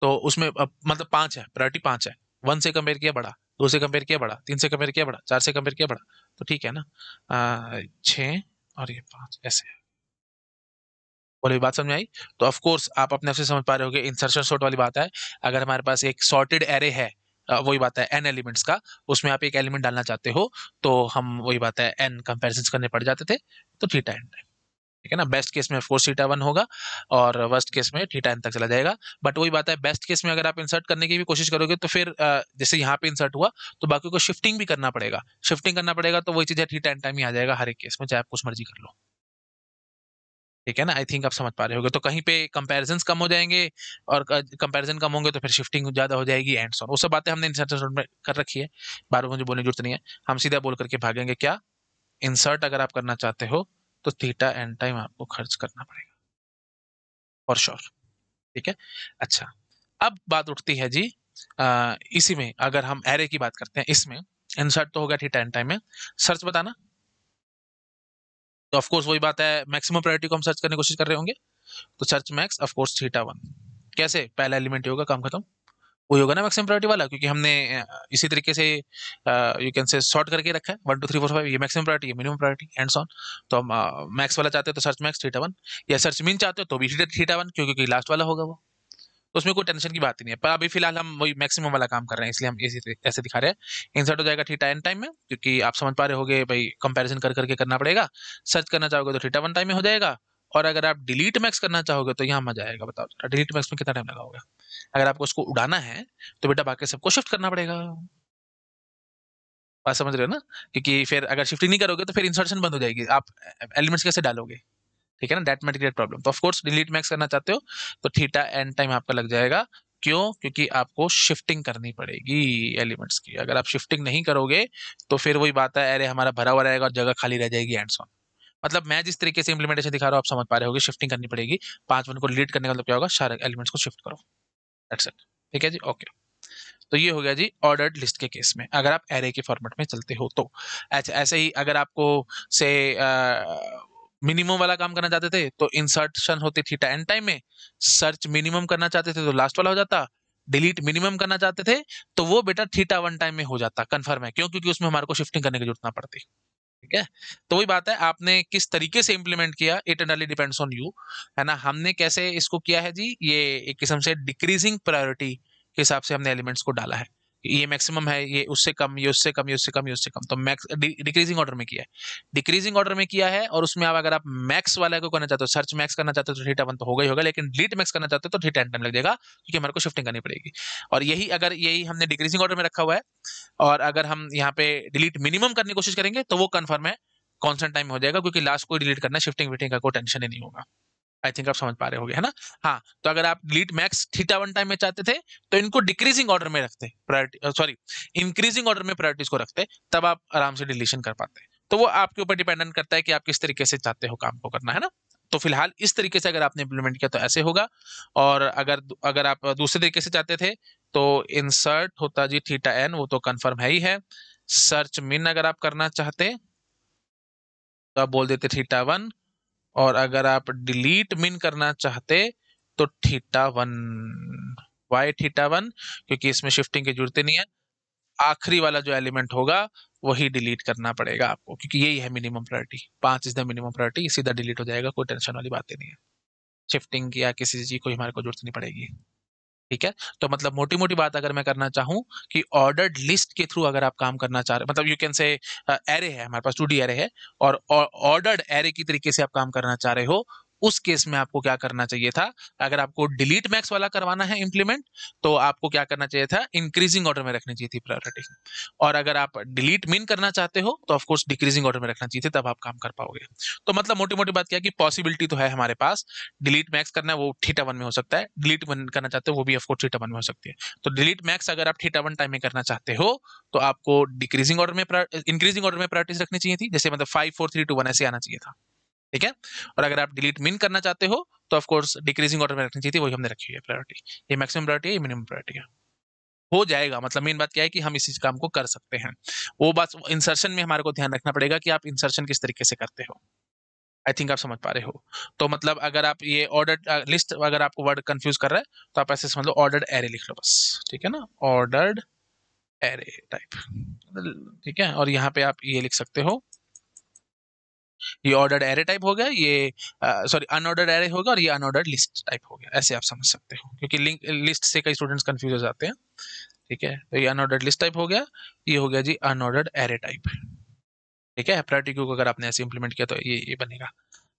तो उसमें अब मतलब पाँच है प्रायोरिटी पाँच है वन से कंपेयर किया बड़ा दो से कंपेयर किया बड़ा तीन से कंपेयर किया बड़ा चार से कंपेयर किया बड़ा तो ठीक है ना छः और ये पाँच ऐसे बोले बात समझ आई तो ऑफकोर्स आप अपने आप से समझ पा रहे हो इंसर्शन सॉर्ट वाली बात है अगर हमारे पास एक सॉर्टेड एरे है वही बात है एन एलिमेंट्स का उसमें आप एक एलिमेंट डालना चाहते हो तो हम वही बात है एन कंपेरिजन करने पड़ जाते थे तो थीटा एन टाइम ठीक है ना बेस्ट केस में फोर सीटा वन होगा और वर्स्ट केस में थीटा एन तक चला जाएगा बट वही बात है बेस्ट केस में अगर आप इंसर्ट करने की भी कोशिश करोगे तो फिर जैसे यहाँ पे इंसर्ट हुआ तो बाकी को शिफ्टिंग भी करना पड़ेगा शिफ्टिंग करना पड़ेगा तो वही चीज़ है थीटा एन टाइम ही आ जाएगा हर एक केस में चाहे आप कुछ मर्जी कर लो ठीक है ना आई थिंक आप समझ पा रहे होगे तो कहीं पे कंपेरिजन कम हो जाएंगे और कंपेरिजन कम होंगे तो फिर शिफ्टिंग ज्यादा हो जाएगी एंड सॉन वो सब बातें हमने इंसर्ट में कर रखी है बार बार मुझे बोलने की जरूरत नहीं है हम सीधा बोल करके भागेंगे क्या इंसर्ट अगर आप करना चाहते हो तो थीटा एंड टाइम आपको खर्च करना पड़ेगा फॉर श्योर ठीक है अच्छा अब बात उठती है जी आ, इसी में अगर हम एरे की बात करते हैं इसमें इंसर्ट तो होगा थीटा एंड टाइम में सर्च बताना तो ऑफकोर्स वही बात है मैक्सिमम प्रायोरिटी को हम सर्च करने की कोशिश कर रहे होंगे तो search max course theta one कैसे पहला एलिमेंट होगा काम खत्म वो होगा ना मैक्सिमम प्रायोरिटी वाला क्योंकि हमने इसी तरीके से यू कैन से शॉर्ट करके रखा है one two three four five ये maximum priority minimum priority and so on तो हम मैक्स वाला चाहते हो तो सर्च मैक्स थीटा वन या सर्च मीन चाहते हो तो भी थीटा वन क्योंकि लास्ट वाला होगा वो तो उसमें कोई टेंशन की बात ही नहीं है पर अभी फिलहाल हम वही मैक्सिमम वाला काम कर रहे हैं इसलिए हम इसी ऐसे दिखा रहे हैं इंसर्ट हो जाएगा थीटा एन टाइम में क्योंकि आप समझ पा रहे होगे भाई कंपेरिजन कर करके करना पड़ेगा सर्च करना चाहोगे तो थीटा वन टाइम में हो जाएगा और अगर आप डिलीट मैक्स करना चाहोगे तो यहाँ मजा आएगा बताओ डिलीट मैक्स में कितना टाइम लगा होगा अगर आपको उसको उड़ाना है तो बेटा बाकी सबको शिफ्ट करना पड़ेगा बात समझ रहे हो ना क्योंकि फिर अगर शिफ्टिंग नहीं करोगे तो फिर इंसर्शन बंद हो जाएगी आप एलिमेंट्स कैसे डालोगे ठीक है ना डेट मेट प्रॉब्लम तो ऑफकोर्स डिलीट मैक्स करना चाहते हो तो थीटा एंड टाइम आपका लग जाएगा क्यों क्योंकि आपको शिफ्टिंग करनी पड़ेगी एलिमेंट्स की अगर आप शिफ्टिंग नहीं करोगे तो फिर वही बात है अरे हमारा भरा हुआ रहेगा और जगह खाली रह जाएगी एंड सॉन मतलब मैं जिस तरीके से इंप्लीमेंटेशन दिखा रहा हूँ आप समझ पा रहे होगे शिफ्टिंग करनी पड़ेगी पांच मिनट को डिलीट करने का मतलब क्या होगा सारे एलिमेंट्स को शिफ्ट करो एक्सेप्ट ठीक है जी ओके तो ये हो गया जी ऑर्डर्ड लिस्ट के केस में अगर आप एरे के फॉर्मेट में चलते हो तो अच्छा ऐसे ही अगर आपको से मिनिमम वाला काम करना चाहते थे तो इंसर्टन होती थी एंड टाइम में सर्च मिनिमम करना चाहते थे तो लास्ट वाला हो जाता डिलीट मिनिमम करना चाहते थे तो वो बेटा थीटा वन टाइम में हो जाता कंफर्म है क्यों क्योंकि उसमें हमारे को शिफ्टिंग करने की जरूरत ना पड़ती ठीक है तो वही बात है आपने किस तरीके से इम्प्लीमेंट किया it entirely depends on you है ना हमने कैसे इसको किया है जी ये एक किस्म से डिक्रीजिंग प्रायोरिटी के हिसाब से हमने एलिमेंट्स को डाला है ये मैक्सिमम है ये उससे कम ये उससे कम ये उससे कम ये उससे कम तो मैक्स डिक्रीजिंग ऑर्डर में किया है डिक्रीजिंग ऑर्डर में किया है और उसमें आप अगर आप मैक्स वाला को करना चाहते हो सर्च मैक्स करना चाहते हो तो थीटा वन तो होगा ही होगा लेकिन डिलीट मैक्स करना चाहते हो तो थीटा टेन टाइम लग जाएगा क्योंकि हमारे को शिफ्टिंग करनी पड़ेगी और यही अगर यही हमने डिक्रीजिंग ऑर्डर में रखा हुआ है और अगर हम यहाँ पे डिलीट मिनिमम करने की कोशिश करेंगे तो वो कन्फर्म है कॉन्सेंट टाइम हो जाएगा क्योंकि लास्ट को डिलीट करना शिफ्टिंग विफ्टिंग का कोई टेंशन ही नहीं होगा आई थिंक आप समझ पा रहे हो है ना हाँ तो अगर आप लीड मैक्स थीटा वन टाइम में चाहते थे तो इनको डिक्रीजिंग ऑर्डर में रखते प्रायोरिटी सॉरी इंक्रीजिंग ऑर्डर में प्रायोरिटीज को रखते तब आप आराम से डिलीशन कर पाते तो वो आपके ऊपर डिपेंडेंट करता है कि आप किस तरीके से चाहते हो काम को करना है ना तो फिलहाल इस तरीके से अगर आपने इम्प्लीमेंट किया तो ऐसे होगा और अगर अगर आप दूसरे तरीके से चाहते थे तो इंसर्ट होता जी थीटा एन वो तो कंफर्म है ही है सर्च मिन अगर आप करना चाहते तो आप बोल देते थीटा वन और अगर आप डिलीट मिन करना चाहते तो theta one why theta one क्योंकि इसमें शिफ्टिंग की जरूरत नहीं है आखिरी वाला जो एलिमेंट होगा वही डिलीट करना पड़ेगा आपको क्योंकि यही है मिनिमम प्रायोरिटी पांच इज द मिनिमम प्रायोरिटी सीधा डिलीट हो जाएगा कोई टेंशन वाली बातें नहीं है शिफ्टिंग या किसी चीज को हमारे को जरूरत नहीं पड़ेगी ठीक है तो मतलब मोटी मोटी बात अगर मैं करना चाहूँ कि ऑर्डर्ड लिस्ट के थ्रू अगर आप काम करना चाह रहे मतलब यू कैन से एरे है हमारे पास टू डी एरे है और ऑर्डर्ड एरे की तरीके से आप काम करना चाह रहे हो उस केस में आपको क्या करना चाहिए था अगर आपको डिलीट मैक्स वाला करवाना है इंप्लीमेंट तो आपको क्या करना चाहिए था इंक्रीजिंग ऑर्डर में रखनी चाहिए थी प्रायोरिटी और अगर आप डिलीट मिन करना चाहते हो तो ऑफकोर्स डिक्रीजिंग ऑर्डर में रखना चाहिए तब आप काम कर पाओगे तो मतलब मोटी मोटी बात क्या कि पॉसिबिलिटी तो है हमारे पास डिलीट मैक्स करना है वो थीटा वन में हो सकता है डिलीट वन करना चाहते हो वो भी ऑफकोर्स थीटा वन में हो सकती है तो डिलीट मैक्स अगर आप थीटा वन टाइम में करना चाहते हो तो आपको डिक्रीजिंग ऑर्डर में इंक्रीजिंग ऑर्डर में प्रायोरिटीज रखनी चाहिए थी जैसे मतलब five four three two one ऐसे आना चाहिए था ठीक है और अगर आप डिलीट मिन करना चाहते हो तो ऑफकोर्स डिक्रीजिंग ऑर्डर में रखनी चाहिए वही हमने रखी है प्रायोरिटी ये मैक्सिमम प्रायोरिटी है ये मिनिमम प्रायोरिटी है हो जाएगा मतलब मेन बात क्या है कि हम इसी काम को कर सकते हैं वो बात इंसर्शन में हमारे को ध्यान रखना पड़ेगा कि आप इंसर्शन किस तरीके से करते हो आई थिंक आप समझ पा रहे हो तो मतलब अगर आप ये ऑर्डर लिस्ट अगर आपको वर्ड कंफ्यूज कर रहा है तो आप ऐसे समझ लो ऑर्डर्ड एरे लिख लो बस ठीक है ना ऑर्डर्ड एरे टाइप ठीक है और यहाँ पे आप ये लिख सकते हो ये ऑर्डर्ड एरे टाइप हो गया ये सॉरी अनऑर्डर्ड एरे हो गया और ये अनऑर्डर्ड लिस्ट टाइप हो गया ऐसे आप समझ सकते हो क्योंकि लिंक लिस्ट से कई स्टूडेंट्स कंफ्यूज हो जाते हैं ठीक है तो ये अनऑर्डर्ड लिस्ट टाइप हो गया ये हो गया जी अनऑर्डर्ड एरे टाइप ठीक है क्यू को अगर आपने ऐसे इंप्लीमेंट किया तो ये ये बनेगा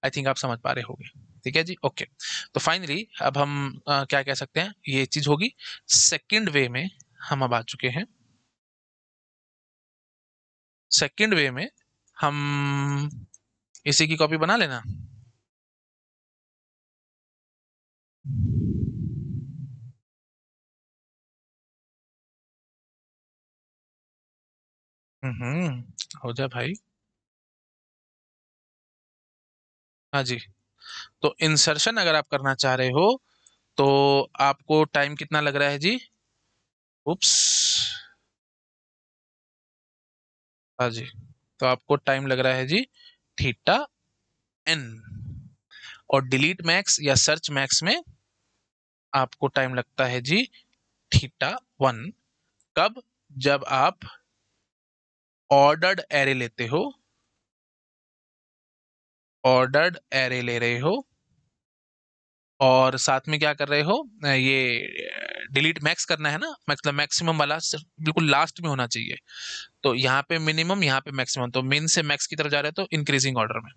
आई थिंक आप समझ पा रहे होंगे ठीक है जी ओके तो फाइनली अब हम आ, क्या कह सकते हैं ये चीज होगी सेकंड वे में हम अब आ चुके हैं सेकंड वे में हम इसी की कॉपी बना लेना हम्म हो जा भाई हाँ जी तो इंसर्शन अगर आप करना चाह रहे हो तो आपको टाइम कितना लग रहा है जी उप्स हाँ जी तो आपको टाइम लग रहा है जी थीटा एन और डिलीट मैक्स या सर्च मैक्स में आपको टाइम लगता है जी थीटा वन कब जब आप ऑर्डर्ड एरे लेते हो ऑर्डर्ड एरे ले रहे हो और साथ में क्या कर रहे हो ये डिलीट मैक्स करना है ना मतलब मैक्सिमम वाला बिल्कुल लास्ट में होना चाहिए तो यहाँ पे मिनिमम यहाँ पे मैक्सिमम तो मिन से मैक्स की तरफ जा रहे तो इंक्रीजिंग ऑर्डर में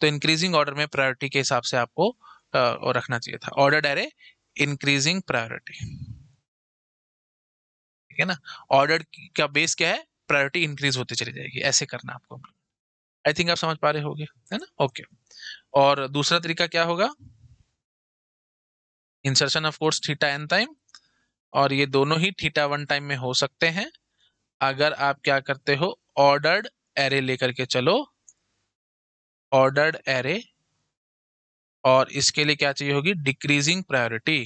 तो इंक्रीजिंग ऑर्डर में प्रायोरिटी के हिसाब से आपको आ, रखना चाहिए था ऑर्डर डायरे इंक्रीजिंग प्रायोरिटी ठीक है ना ऑर्डर का बेस क्या है प्रायोरिटी इंक्रीज होती चली जाएगी ऐसे करना आपको आई थिंक आप समझ पा रहे होगे है ना ओके और दूसरा तरीका क्या होगा insertion of course theta n time और ये दोनों ही थीटा वन टाइम में हो सकते हैं अगर आप क्या करते हो ऑर्डर्ड एरे लेकर के चलो ऑर्डर्ड एरे और इसके लिए क्या चाहिए होगी डिक्रीजिंग प्रायोरिटी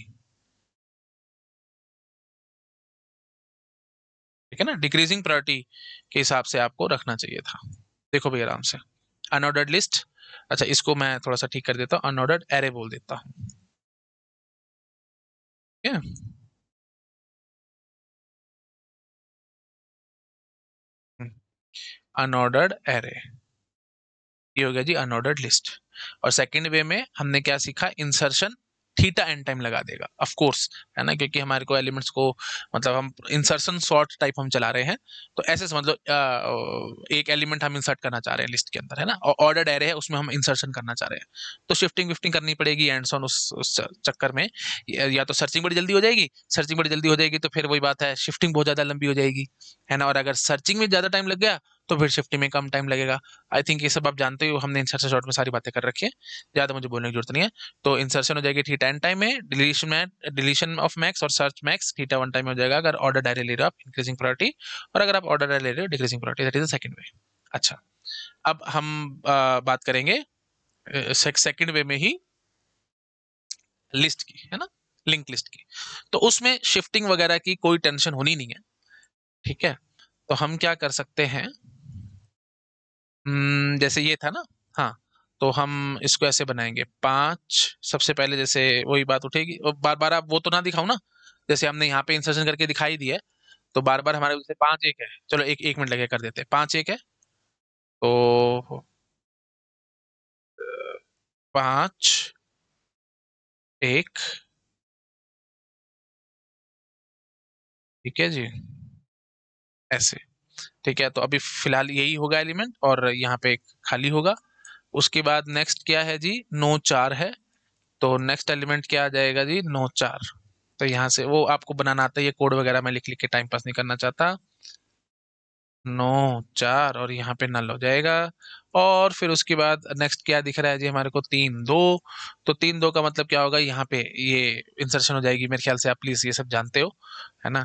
ठीक है ना डिक्रीजिंग प्रायोरिटी के हिसाब से आपको रखना चाहिए था देखो भाई आराम से अनऑर्डर्ड लिस्ट अच्छा इसको मैं थोड़ा सा ठीक कर देता हूं अनऑर्डर्ड एरे बोल देता हूं ठीक है अनऑर्डर्ड एरे ये हो गया जी अनऑर्डर्ड लिस्ट और सेकेंड वे में हमने क्या सीखा इंसर्शन थीटा एंड टाइम लगा देगा ऑफ कोर्स है ना क्योंकि हमारे को एलिमेंट्स को मतलब हम इंसर्शन शॉर्ट टाइप हम चला रहे हैं तो ऐसे मतलब एक एलिमेंट हम इंसर्ट करना चाह रहे हैं लिस्ट के अंदर है ना और ऑर्डर एरे है उसमें हम इंसर्शन करना चाह रहे हैं तो शिफ्टिंग विफ्टिंग करनी पड़ेगी एंड सॉन उस, उस चक्कर में या तो सर्चिंग बड़ी जल्दी हो जाएगी सर्चिंग बड़ी जल्दी हो जाएगी तो फिर वही बात है शिफ्टिंग बहुत ज़्यादा लंबी हो जाएगी है ना और अगर सर्चिंग में ज़्यादा टाइम लग गया तो फिर शिफ्टी में कम टाइम लगेगा आई थिंक ये सब आप जानते हो हमने इंसर्शन शॉर्ट में सारी बातें कर रखी है ज़्यादा मुझे बोलने की जरूरत नहीं है तो इंसर्शन हो जाएगी थीटा एन टाइम में डिलीशन में डिलीशन ऑफ मैक्स और search max theta one time में हो जाएगा अगर ऑर्डर डायरी ले रहे हो आप इंक्रीजिंग प्रायोरिटी और अगर आप ऑर्डर डायरी ले रहे हो decreasing priority that is the second way अच्छा अब हम आ, बात करेंगे सेकंड वे में ही लिस्ट की है ना लिंक लिस्ट की तो उसमें शिफ्टिंग वगैरह की कोई टेंशन होनी नहीं है ठीक है तो हम क्या कर सकते हैं हम्म, जैसे ये था ना हाँ तो हम इसको ऐसे बनाएंगे पांच सबसे पहले जैसे वही बात उठेगी और बार बार आप वो तो ना दिखाओ ना जैसे हमने यहाँ पे इंसर्शन करके दिखाई दिया है तो बार बार हमारे जैसे पाँच एक है चलो एक एक मिनट लगे कर देते पांच एक है तो पांच एक ठीक है जी ऐसे ठीक है तो अभी फिलहाल यही होगा एलिमेंट और यहाँ पे खाली होगा उसके बाद नेक्स्ट क्या है जी नो चार है तो नेक्स्ट एलिमेंट क्या आ जाएगा जी नो चार तो यहाँ से वो आपको बनाना आता है ये कोड वगैरह मैं लिख लिख के टाइम पास नहीं करना चाहता नो चार और यहाँ पे नल हो जाएगा और फिर उसके बाद नेक्स्ट क्या दिख रहा है जी हमारे को तीन दो तो तीन दो का मतलब क्या होगा यहाँ पे ये इंसर्शन हो जाएगी मेरे ख्याल से आप प्लीज़ ये सब जानते हो है ना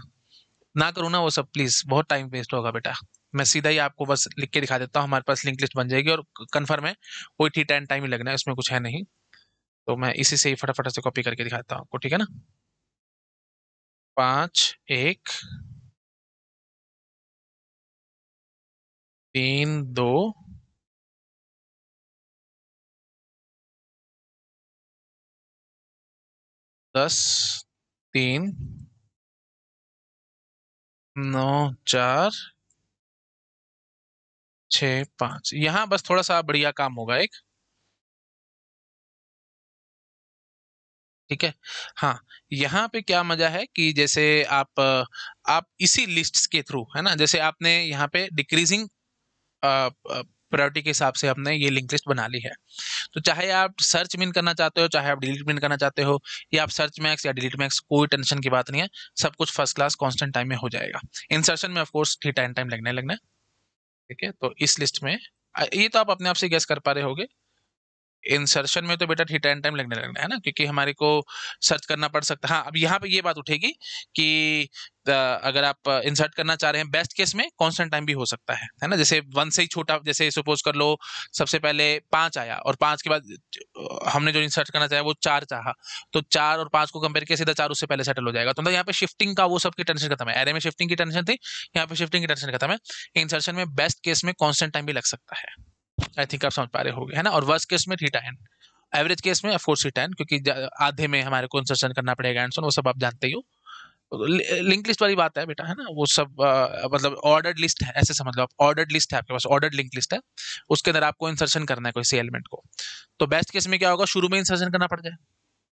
ना करो ना वो सब प्लीज बहुत टाइम वेस्ट होगा बेटा मैं सीधा ही आपको बस लिख के दिखा देता हूँ हमारे पास लिंक लिस्ट बन जाएगी और कन्फर्म है कोई ठीक टाइम टाइम ही लगना है उसमें कुछ है नहीं तो मैं इसी से ही फटाफट से कॉपी करके दिखाता हूँ आपको ठीक है ना पाँच एक तीन दो दस तीन नौ चार छ पांच यहां बस थोड़ा सा बढ़िया काम होगा एक ठीक है हाँ यहाँ पे क्या मजा है कि जैसे आप आप इसी लिस्ट्स के थ्रू है ना जैसे आपने यहाँ पे डिक्रीजिंग प्रायोरिटी के हिसाब से हमने ये लिंक लिस्ट बना ली है तो चाहे आप सर्च मिन करना चाहते हो चाहे आप डिलीट मिन करना चाहते हो या आप सर्च मैक्स या डिलीट मैक्स कोई टेंशन की बात नहीं है सब कुछ फर्स्ट क्लास कॉन्स्टेंट टाइम में हो जाएगा इंसर्शन में ऑफकोर्स ठीक टाइम टाइम लगने लगना ठीक है तो इस लिस्ट में ये तो आप अपने आप से गैस कर पा रहे होगे इंसर्शन में तो बेटा थीटा एंड टाइम लगने लगना है ना क्योंकि हमारे को सर्च करना पड़ सकता है हाँ अब यहाँ पे ये बात उठेगी कि अगर आप इंसर्ट करना चाह रहे हैं बेस्ट केस में कॉन्स्टेंट टाइम भी हो सकता है है ना जैसे वन से ही छोटा जैसे सपोज कर लो सबसे पहले पाँच आया और पाँच के बाद हमने जो इंसर्ट करना चाहे वो चार चाहा तो चार और पाँच को कंपेयर किया सीधा चार उससे पहले सेटल हो जाएगा तो मतलब यहाँ पे शिफ्टिंग का वो सबकी टेंशन खत्म है एरे में शिफ्टिंग की टेंशन थी यहाँ पे शिफ्टिंग की टेंशन खत्म है इंसर्शन में बेस्ट केस में कॉन्स्टेंट टाइम भी लग सकता है आई थिंक आप समझ पा रहे हो है ना और वर्स्ट केस में थीटा एन एवरेज केस में अफकोर्स थीटा एन क्योंकि आधे में हमारे को इंसर्शन करना पड़ेगा एंड वो सब आप जानते ही हो लिंक लिस्ट वाली बात है बेटा है ना वो सब आ, मतलब ऑर्डर्ड लिस्ट है ऐसे समझ लो आप ऑर्डर्ड लिस्ट है आपके पास ऑर्डर्ड लिंक लिस्ट है उसके अंदर आपको इंसर्शन करना है कोई सी एलिमेंट को तो बेस्ट केस में क्या होगा शुरू में इंसर्शन करना पड़ जाए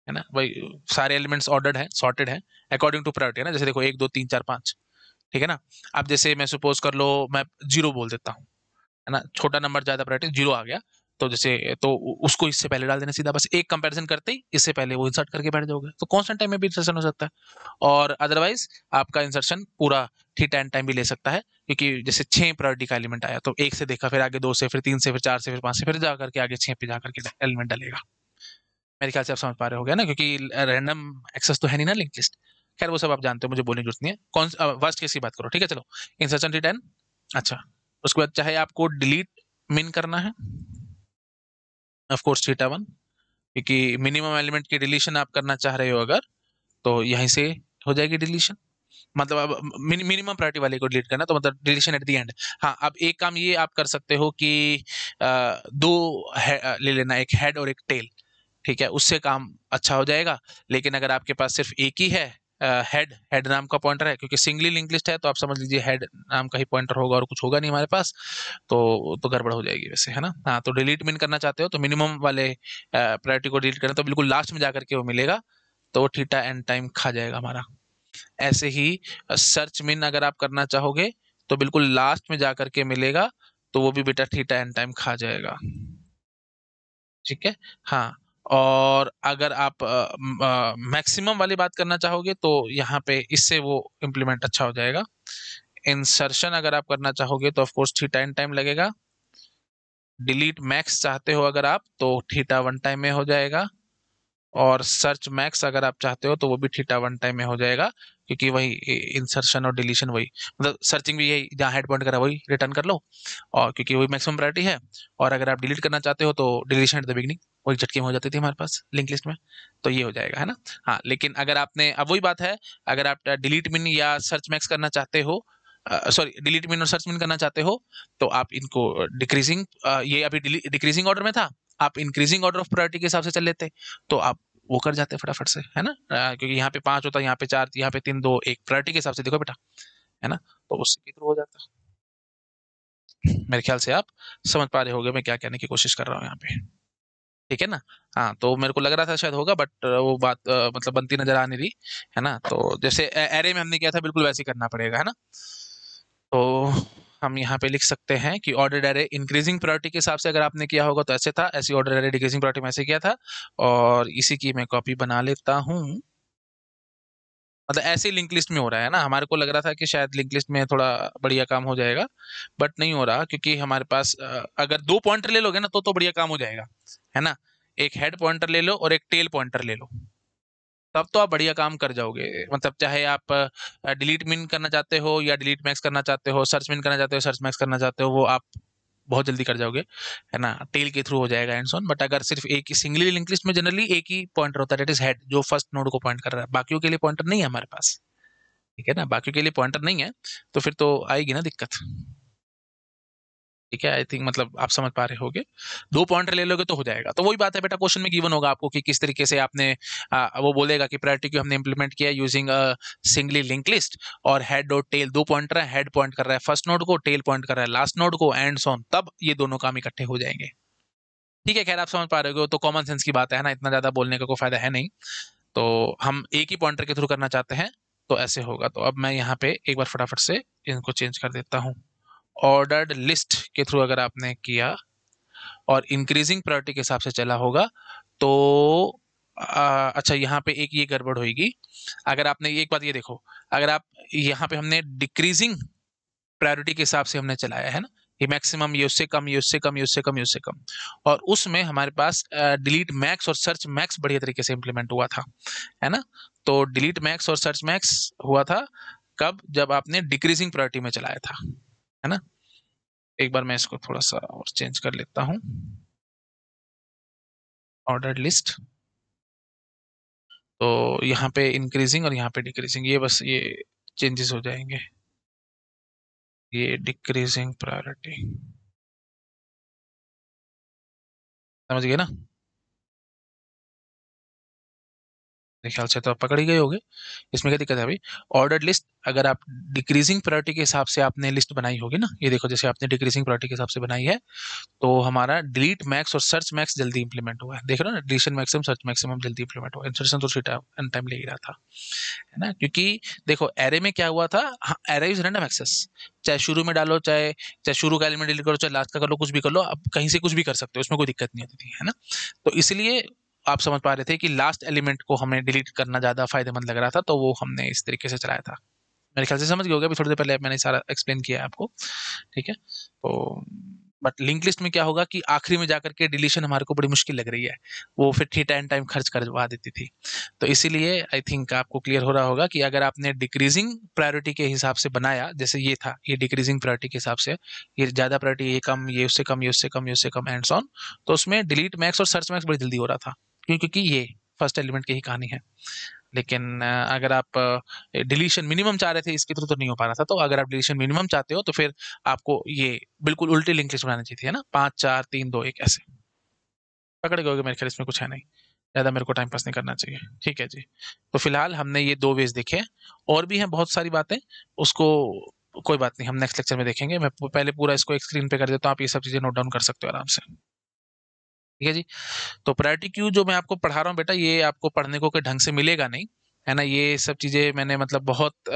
है ना भाई सारे एलिमेंट्स ऑर्डर्ड है सॉर्टेड है अकॉर्डिंग टू प्रायोरिटी है ना जैसे देखो एक दो तीन चार पाँच ठीक है ना अब जैसे मैं सपोज कर लो मैं जीरो बोल देता हूँ है ना छोटा नंबर ज्यादा प्रायोरिटी जीरो आ गया तो जैसे तो उसको इससे पहले डाल देना सीधा बस एक कंपैरिजन करते ही इससे पहले वो इंसर्ट करके बैठ जाओगे तो कॉन्स्टेंट टाइम में भी इंसर्शन हो सकता है और अदरवाइज आपका इंसर्शन पूरा ठीक टाइम टाइम भी ले सकता है क्योंकि जैसे छः प्रायोरिटी का एलिमेंट आया तो एक से देखा फिर आगे दो से फिर तीन से फिर चार से फिर पाँच से फिर जा करके आगे छः पे जा करके एलिमेंट डालेगा मेरे ख्याल से आप समझ पा रहे हो गया ना क्योंकि रैंडम एक्सेस तो है नहीं ना लिंक लिस्ट खैर वो सब आप जानते हो मुझे बोलने की जरूरत नहीं है कौन वर्स्ट केस की बात करो ठीक है चलो इंसर्शन थीटा एंड अच्छा उसके बाद चाहे आपको डिलीट मिन करना है कोर्स थीटा वन क्योंकि मिनिमम एलिमेंट की डिलीशन आप करना चाह रहे हो अगर तो यहीं से हो जाएगी डिलीशन मतलब अब मिनिमम प्रायोरिटी वाले को डिलीट करना तो मतलब डिलीशन एट द एंड हाँ अब एक काम ये आप कर सकते हो कि आ, दो ले लेना एक हेड और एक टेल ठीक है उससे काम अच्छा हो जाएगा लेकिन अगर आपके पास सिर्फ एक ही है हेड हेड नाम का पॉइंटर है क्योंकि सिंगली लिंक लिस्ट है तो आप समझ लीजिए हेड नाम का ही पॉइंटर होगा और कुछ होगा नहीं हमारे पास तो तो गड़बड़ हो जाएगी वैसे है ना हाँ तो डिलीट मिन करना चाहते हो तो मिनिमम वाले प्रायोरिटी को डिलीट करना तो बिल्कुल लास्ट में जा करके वो मिलेगा तो वो ठीटा एंड टाइम खा जाएगा हमारा ऐसे ही सर्च मिन अगर आप करना चाहोगे तो बिल्कुल लास्ट में जा करके मिलेगा तो वो भी बेटा ठीटा एंड टाइम खा जाएगा ठीक है हाँ और अगर आप मैक्सिमम वाली बात करना चाहोगे तो यहाँ पे इससे वो इम्प्लीमेंट अच्छा हो जाएगा इंसर्शन अगर आप करना चाहोगे तो ऑफकोर्स थीटा एन टाइम लगेगा डिलीट मैक्स चाहते हो अगर आप तो थीटा वन टाइम में हो जाएगा और सर्च मैक्स अगर आप चाहते हो तो वो भी थीटा वन टाइम में हो जाएगा क्योंकि वही इंसर्शन और डिलीशन वही मतलब सर्चिंग भी यही जहाँ हेड पॉइंट करा वही रिटर्न कर लो और क्योंकि वही मैक्सिमम प्रायोरिटी है और अगर आप डिलीट करना चाहते हो तो डिलीशन एट द बिगनिंग वो एक झटके में हो जाती थी हमारे पास लिंक लिस्ट में तो ये हो जाएगा है ना हाँ लेकिन अगर आपने अब वही बात है अगर आप डिलीट मिन या सर्च मैक्स करना चाहते हो सॉरी डिलीट मिन और सर्च मिन करना चाहते हो तो आप इनको डिक्रीजिंग ये अभी डिक्रीजिंग ऑर्डर में था आप इंक्रीजिंग ऑर्डर ऑफ प्रायोरिटी के हिसाब से चल लेते तो आप वो कर जाते फटाफट से है ना आ, क्योंकि यहाँ पे पांच होता है यहाँ पे चार यहाँ पे तीन दो एक प्रायोरिटी के हिसाब से देखो बेटा है ना तो उससे थ्रू हो जाता मेरे ख्याल से आप समझ पा रहे होगे मैं क्या कहने की कोशिश कर रहा हूँ यहाँ पे ठीक है ना हाँ तो मेरे को लग रहा था शायद होगा बट वो बात आ, मतलब बनती नजर आ नहीं रही है ना तो जैसे एरे में हमने किया था बिल्कुल वैसे करना पड़ेगा है ना तो हम यहाँ पे लिख सकते हैं कि ऑर्डर एरे इंक्रीजिंग प्रायोरिटी के हिसाब से अगर आपने किया होगा तो ऐसे था ऐसी ऑर्डर एरे डिक्रीजिंग प्रायोरिटी में ऐसे किया था और इसी की मैं कॉपी बना लेता हूँ मतलब ऐसे लिंक लिस्ट में हो रहा है ना हमारे को लग रहा था कि शायद लिंक लिस्ट में थोड़ा बढ़िया काम हो जाएगा बट नहीं हो रहा क्योंकि हमारे पास अगर दो पॉइंट ले लोगे ना तो तो बढ़िया काम हो जाएगा है ना एक हेड पॉइंटर ले लो और एक टेल पॉइंटर ले लो तब तो आप बढ़िया काम कर जाओगे मतलब चाहे आप डिलीट मिन करना चाहते हो या डिलीट मैक्स करना चाहते हो सर्च मिन करना चाहते हो सर्च मैक्स करना चाहते हो वो आप बहुत जल्दी कर जाओगे है ना टेल के थ्रू हो जाएगा एंड सोन बट अगर सिर्फ एक ही सिंगली लिंक लिस्ट में जनरली एक ही पॉइंटर होता है डेट इज हेड जो फर्स्ट नोड को पॉइंट कर रहा है बाकियों के लिए पॉइंटर नहीं है हमारे पास ठीक है ना बाकियों के लिए पॉइंटर नहीं है तो फिर तो आएगी ना दिक्कत ठीक है आई थिंक मतलब आप समझ पा रहे होगे दो पॉइंट ले लोगे तो हो जाएगा तो वही बात है बेटा क्वेश्चन में गिवन होगा आपको कि किस तरीके से आपने आ, वो बोलेगा कि प्रायोरिटी क्यू हमने इंप्लीमेंट किया यूजिंग सिंगली लिंक लिस्ट और हेड और टेल दो पॉइंट रहा है हेड पॉइंट कर रहा है फर्स्ट नोड को टेल पॉइंट कर रहा है लास्ट नोड को एंड सोन तब ये दोनों काम इकट्ठे हो जाएंगे ठीक है खैर आप समझ पा रहे हो तो कॉमन सेंस की बात है ना इतना ज्यादा बोलने का कोई फायदा है नहीं तो हम एक ही पॉइंटर के थ्रू करना चाहते हैं तो ऐसे होगा तो अब मैं यहाँ पे एक बार फटाफट से इनको चेंज कर देता हूँ ऑर्डर्ड लिस्ट के थ्रू अगर आपने किया और इंक्रीजिंग प्रायोरिटी के हिसाब से चला होगा तो आ, अच्छा यहाँ पे एक ये गड़बड़ होगी अगर आपने एक बात ये देखो अगर आप यहाँ पे हमने डिक्रीजिंग प्रायोरिटी के हिसाब से हमने चलाया है ना ये मैक्सिमम ये उससे कम ये उससे कम ये उससे कम ये उससे कम और उसमें हमारे पास डिलीट मैक्स और सर्च मैक्स बढ़िया तरीके से इम्प्लीमेंट हुआ था है ना तो डिलीट मैक्स और सर्च मैक्स हुआ था कब जब आपने डिक्रीजिंग प्रायोरिटी में चलाया था है ना एक बार मैं इसको थोड़ा सा और चेंज कर लेता हूं ऑर्डर लिस्ट तो यहाँ पे इंक्रीजिंग और यहाँ पे डिक्रीजिंग ये बस ये चेंजेस हो जाएंगे ये डिक्रीजिंग प्रायोरिटी समझ गए ना मेरे ख्याल से तो आप पकड़ ही गए होगे इसमें क्या दिक्कत है भाई ऑर्डर लिस्ट अगर आप डिक्रीजिंग प्रायोरिटी के हिसाब से आपने लिस्ट बनाई होगी ना ये देखो जैसे आपने डिक्रीजिंग प्रायोरिटी के हिसाब से बनाई है तो हमारा डिलीट मैक्स और सर्च मैक्स जल्दी इंप्लीमेंट हुआ है देख रहे हो ना डिलीशन मैक्सिमम सर्च मैक्सिमम जल्दी इंप्लीमेंट हुआ इंसर्शन तो सीट टाइम ले ही रहा था है ना क्योंकि देखो एरे में क्या हुआ था एरे इज रैंडम एक्सेस चाहे शुरू में डालो चाहे चाहे शुरू का एलिमेंट डिलीट करो चाहे लास्ट का कर लो कुछ भी कर लो आप कहीं से कुछ भी कर सकते हो उसमें कोई दिक्कत नहीं होती थी है ना तो इसलिए आप समझ पा रहे थे कि लास्ट एलिमेंट को हमें डिलीट करना ज़्यादा फायदेमंद लग रहा था तो वो हमने इस तरीके से चलाया था मेरे ख्याल से समझ गए होगा अभी थोड़ी देर पहले मैंने सारा एक्सप्लेन किया है आपको ठीक है तो बट लिंक लिस्ट में क्या होगा कि आखिरी में जाकर के डिलीशन हमारे को बड़ी मुश्किल लग रही है वो फिर थीटा एंड टाइम खर्च करवा देती थी तो इसीलिए आई थिंक आपको क्लियर हो रहा होगा कि अगर आपने डिक्रीजिंग प्रायोरिटी के हिसाब से बनाया जैसे ये था ये डिक्रीजिंग प्रायोरिटी के हिसाब से ये ज़्यादा प्रायोरिटी ये कम ये उससे कम ये उससे कम ये उससे कम एंड सॉन तो उसमें डिलीट मैक्स और सर्च मैक्स बड़ी जल्दी हो रहा था क्यों क्योंकि ये फर्स्ट एलिमेंट की ही कहानी है लेकिन अगर आप डिलीशन मिनिमम चाह रहे थे इसके थ्रू तो नहीं हो पा रहा था तो अगर आप डिलीशन मिनिमम चाहते हो तो फिर आपको ये बिल्कुल उल्टी लिंक लिस्ट बनानी चाहिए है ना पाँच चार तीन दो एक ऐसे पकड़ गए मेरे ख्याल इसमें कुछ है नहीं ज़्यादा मेरे को टाइम पास नहीं करना चाहिए ठीक है जी तो फिलहाल हमने ये दो वेज देखे और भी हैं बहुत सारी बातें उसको कोई बात नहीं हम नेक्स्ट लेक्चर में देखेंगे मैं पहले पूरा इसको एक स्क्रीन पे कर देता हूँ आप ये सब चीज़ें नोट डाउन कर सकते हो आराम से ठीक है जी तो प्रायोरिटी क्यू जो मैं आपको पढ़ा रहा हूँ बेटा ये आपको पढ़ने को कोई ढंग से मिलेगा नहीं है ना ये सब चीज़ें मैंने मतलब बहुत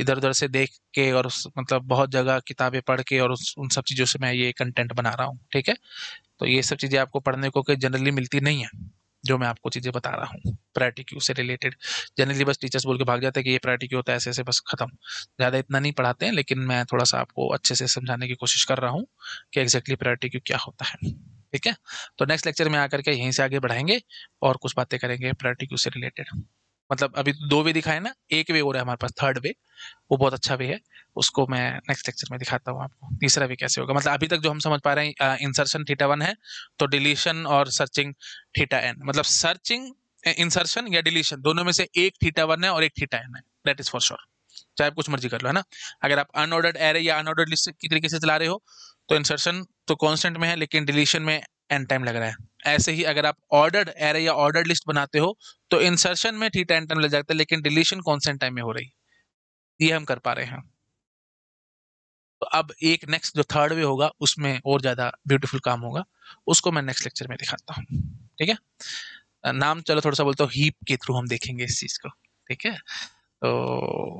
इधर उधर से देख के और उस मतलब बहुत जगह किताबें पढ़ के और उस उन सब चीज़ों से मैं ये कंटेंट बना रहा हूँ ठीक है तो ये सब चीज़ें आपको पढ़ने को जनरली मिलती नहीं है जो मैं आपको चीज़ें बता रहा हूँ प्रायोरिटी क्यू से रिलेटेड जनरली बस टीचर्स बोल के भाग जाते हैं कि ये प्रायोरिटी क्यू होता है ऐसे ऐसे बस खत्म ज़्यादा इतना नहीं पढ़ाते हैं लेकिन मैं थोड़ा सा आपको अच्छे से समझाने की कोशिश कर रहा हूँ कि एग्जैक्टली प्रायोरिटी क्यू क्या होता है ठीक है तो नेक्स्ट लेक्चर में आकर के यहीं से आगे बढ़ाएंगे और कुछ बातें करेंगे प्रायोरिटी क्यू से रिलेटेड मतलब अभी दो वे दिखाए ना एक वे हो रहा है हमारे पास थर्ड वे वो बहुत अच्छा वे है उसको मैं नेक्स्ट लेक्चर में दिखाता हूँ आपको तीसरा वे कैसे होगा मतलब अभी तक जो हम समझ पा रहे हैं इंसर्शन थीटा वन है तो डिलीशन और सर्चिंग थीटा एन मतलब सर्चिंग इंसर्शन या डिलीशन दोनों में से एक थीटा वन है और एक थीटा एन है दैट इज फॉर श्योर चाहे आप कुछ मर्जी कर लो है ना अगर आप अनऑर्डर्ड एरे या अनऑर्डर्ड लिस्ट की तरीके से चला रहे हो तो इंसर्शन तो कॉन्स्टेंट में है लेकिन डिलीशन में एन टाइम लग रहा है ऐसे ही अगर आप ऑर्डर्ड एरे या ऑर्डर्ड लिस्ट बनाते हो तो इंसर्शन में ठीक एन टाइम लग जाता है लेकिन डिलीशन कॉन्स्टेंट टाइम में हो रही ये हम कर पा रहे हैं तो अब एक नेक्स्ट जो थर्ड वे होगा उसमें और ज़्यादा ब्यूटीफुल काम होगा उसको मैं नेक्स्ट लेक्चर में दिखाता हूँ ठीक है नाम चलो थोड़ा सा बोलता हूँ हीप के थ्रू हम देखेंगे इस चीज़ को ठीक है तो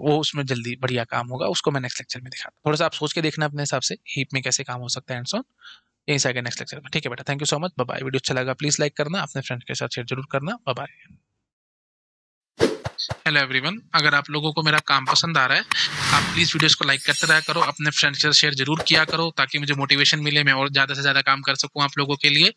वो उसमें जल्दी बढ़िया काम होगा उसको मैं नेक्स्ट लेक्चर में दिखाता थोड़ा सा आप सोच के देखना अपने हिसाब से हीप में कैसे काम हो सकता है एंड सोन यहीं से आगे नेक्स्ट लेक्चर में ठीक है बेटा thank you so much bye video अच्छा लगा प्लीज़ लाइक करना अपने फ्रेंड्स के साथ शेयर जरूर करना बाय हेलो एवरीवन अगर आप लोगों को मेरा काम पसंद आ रहा है आप प्लीज़ वीडियोस को लाइक करते रहा करो अपने फ्रेंड्स के साथ शेयर जरूर किया करो ताकि मुझे मोटिवेशन मिले मैं और ज़्यादा से ज़्यादा काम कर सकूं आप लोगों के लिए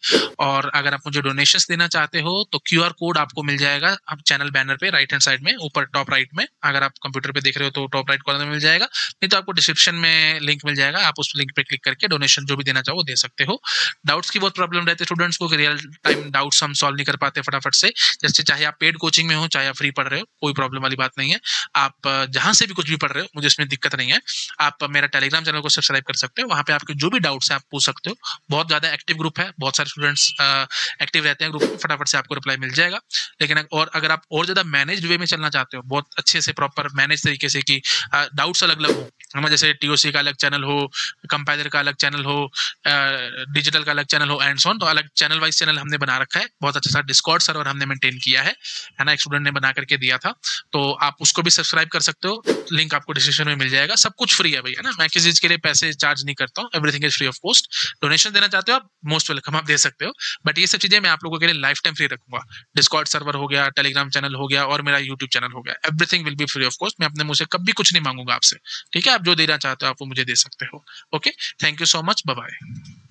और अगर आप मुझे डोनेशन देना चाहते हो तो क्यू कोड आपको मिल जाएगा आप चैनल बैनर पर राइट हैंड साइड में ऊपर टॉप राइट में अगर आप कंप्यूटर पर देख रहे हो तो टॉप राइट कॉर्नर में मिल जाएगा नहीं तो आपको डिस्क्रिप्शन में लिंक मिल जाएगा आप उस लिंक पर क्लिक करके डोनेशन जो भी देना चाहो दे सकते हो डाउट्स की बहुत प्रॉब्लम रहती है स्टूडेंट्स को रियल टाइम डाउट्स हम सॉल्व नहीं कर पाते फटाफट से जैसे चाहे आप पेड कोचिंग में हो चाहे आप फ्री पढ़ रहे हो कोई प्रॉब्लम वाली बात नहीं है आप जहाँ से भी कुछ भी पढ़ रहे हो मुझे इसमें दिक्कत नहीं है आप मेरा टेलीग्राम चैनल को सब्सक्राइब कर सकते हो वहां पे आपके जो भी डाउट्स हैं आप पूछ सकते हो बहुत ज़्यादा एक्टिव ग्रुप है बहुत सारे स्टूडेंट्स एक्टिव रहते हैं ग्रुप फटाफट से आपको रिप्लाई मिल जाएगा लेकिन और अगर आप और ज़्यादा मैनेज वे में चलना चाहते हो बहुत अच्छे से प्रॉपर मैनेज तरीके से कि डाउट्स अलग अलग हो हमें जैसे टी का अलग चैनल हो कंपाइलर का अलग चैनल हो डिजिटल का अलग चैनल हो एंड सोन तो अलग चैनल वाइज चैनल हमने बना रखा है बहुत अच्छा सा डिस्कॉर्ड सर्वर हमने मेंटेन किया है है ना एक स्टूडेंट ने बना करके दिया था तो आप उसको भी सब्सक्राइब कर सकते हो लिंक आपको डिस्क्रिप्शन में मिल जाएगा सब कुछ फ्री है भैया ना मैं किसी चीज के लिए पैसे चार्ज नहीं करता हूँ everything is free of cost donation देना चाहते हो आप मोस्ट वेलकम आप दे सकते हो बट ये सब चीजें मैं आप लोगों के लिए लाइफ टाइम फ्री रखूंगा डिस्कॉर्ड सर्वर हो गया टेलीग्राम चैनल हो गया और मेरा यूट्यूब चैनल हो गया everything will be free of cost मैं अपने मुझे कभी कुछ नहीं मांगूंगा आपसे ठीक है आप जो देना चाहते हो आप वो मुझे दे सकते हो okay thank you so much bye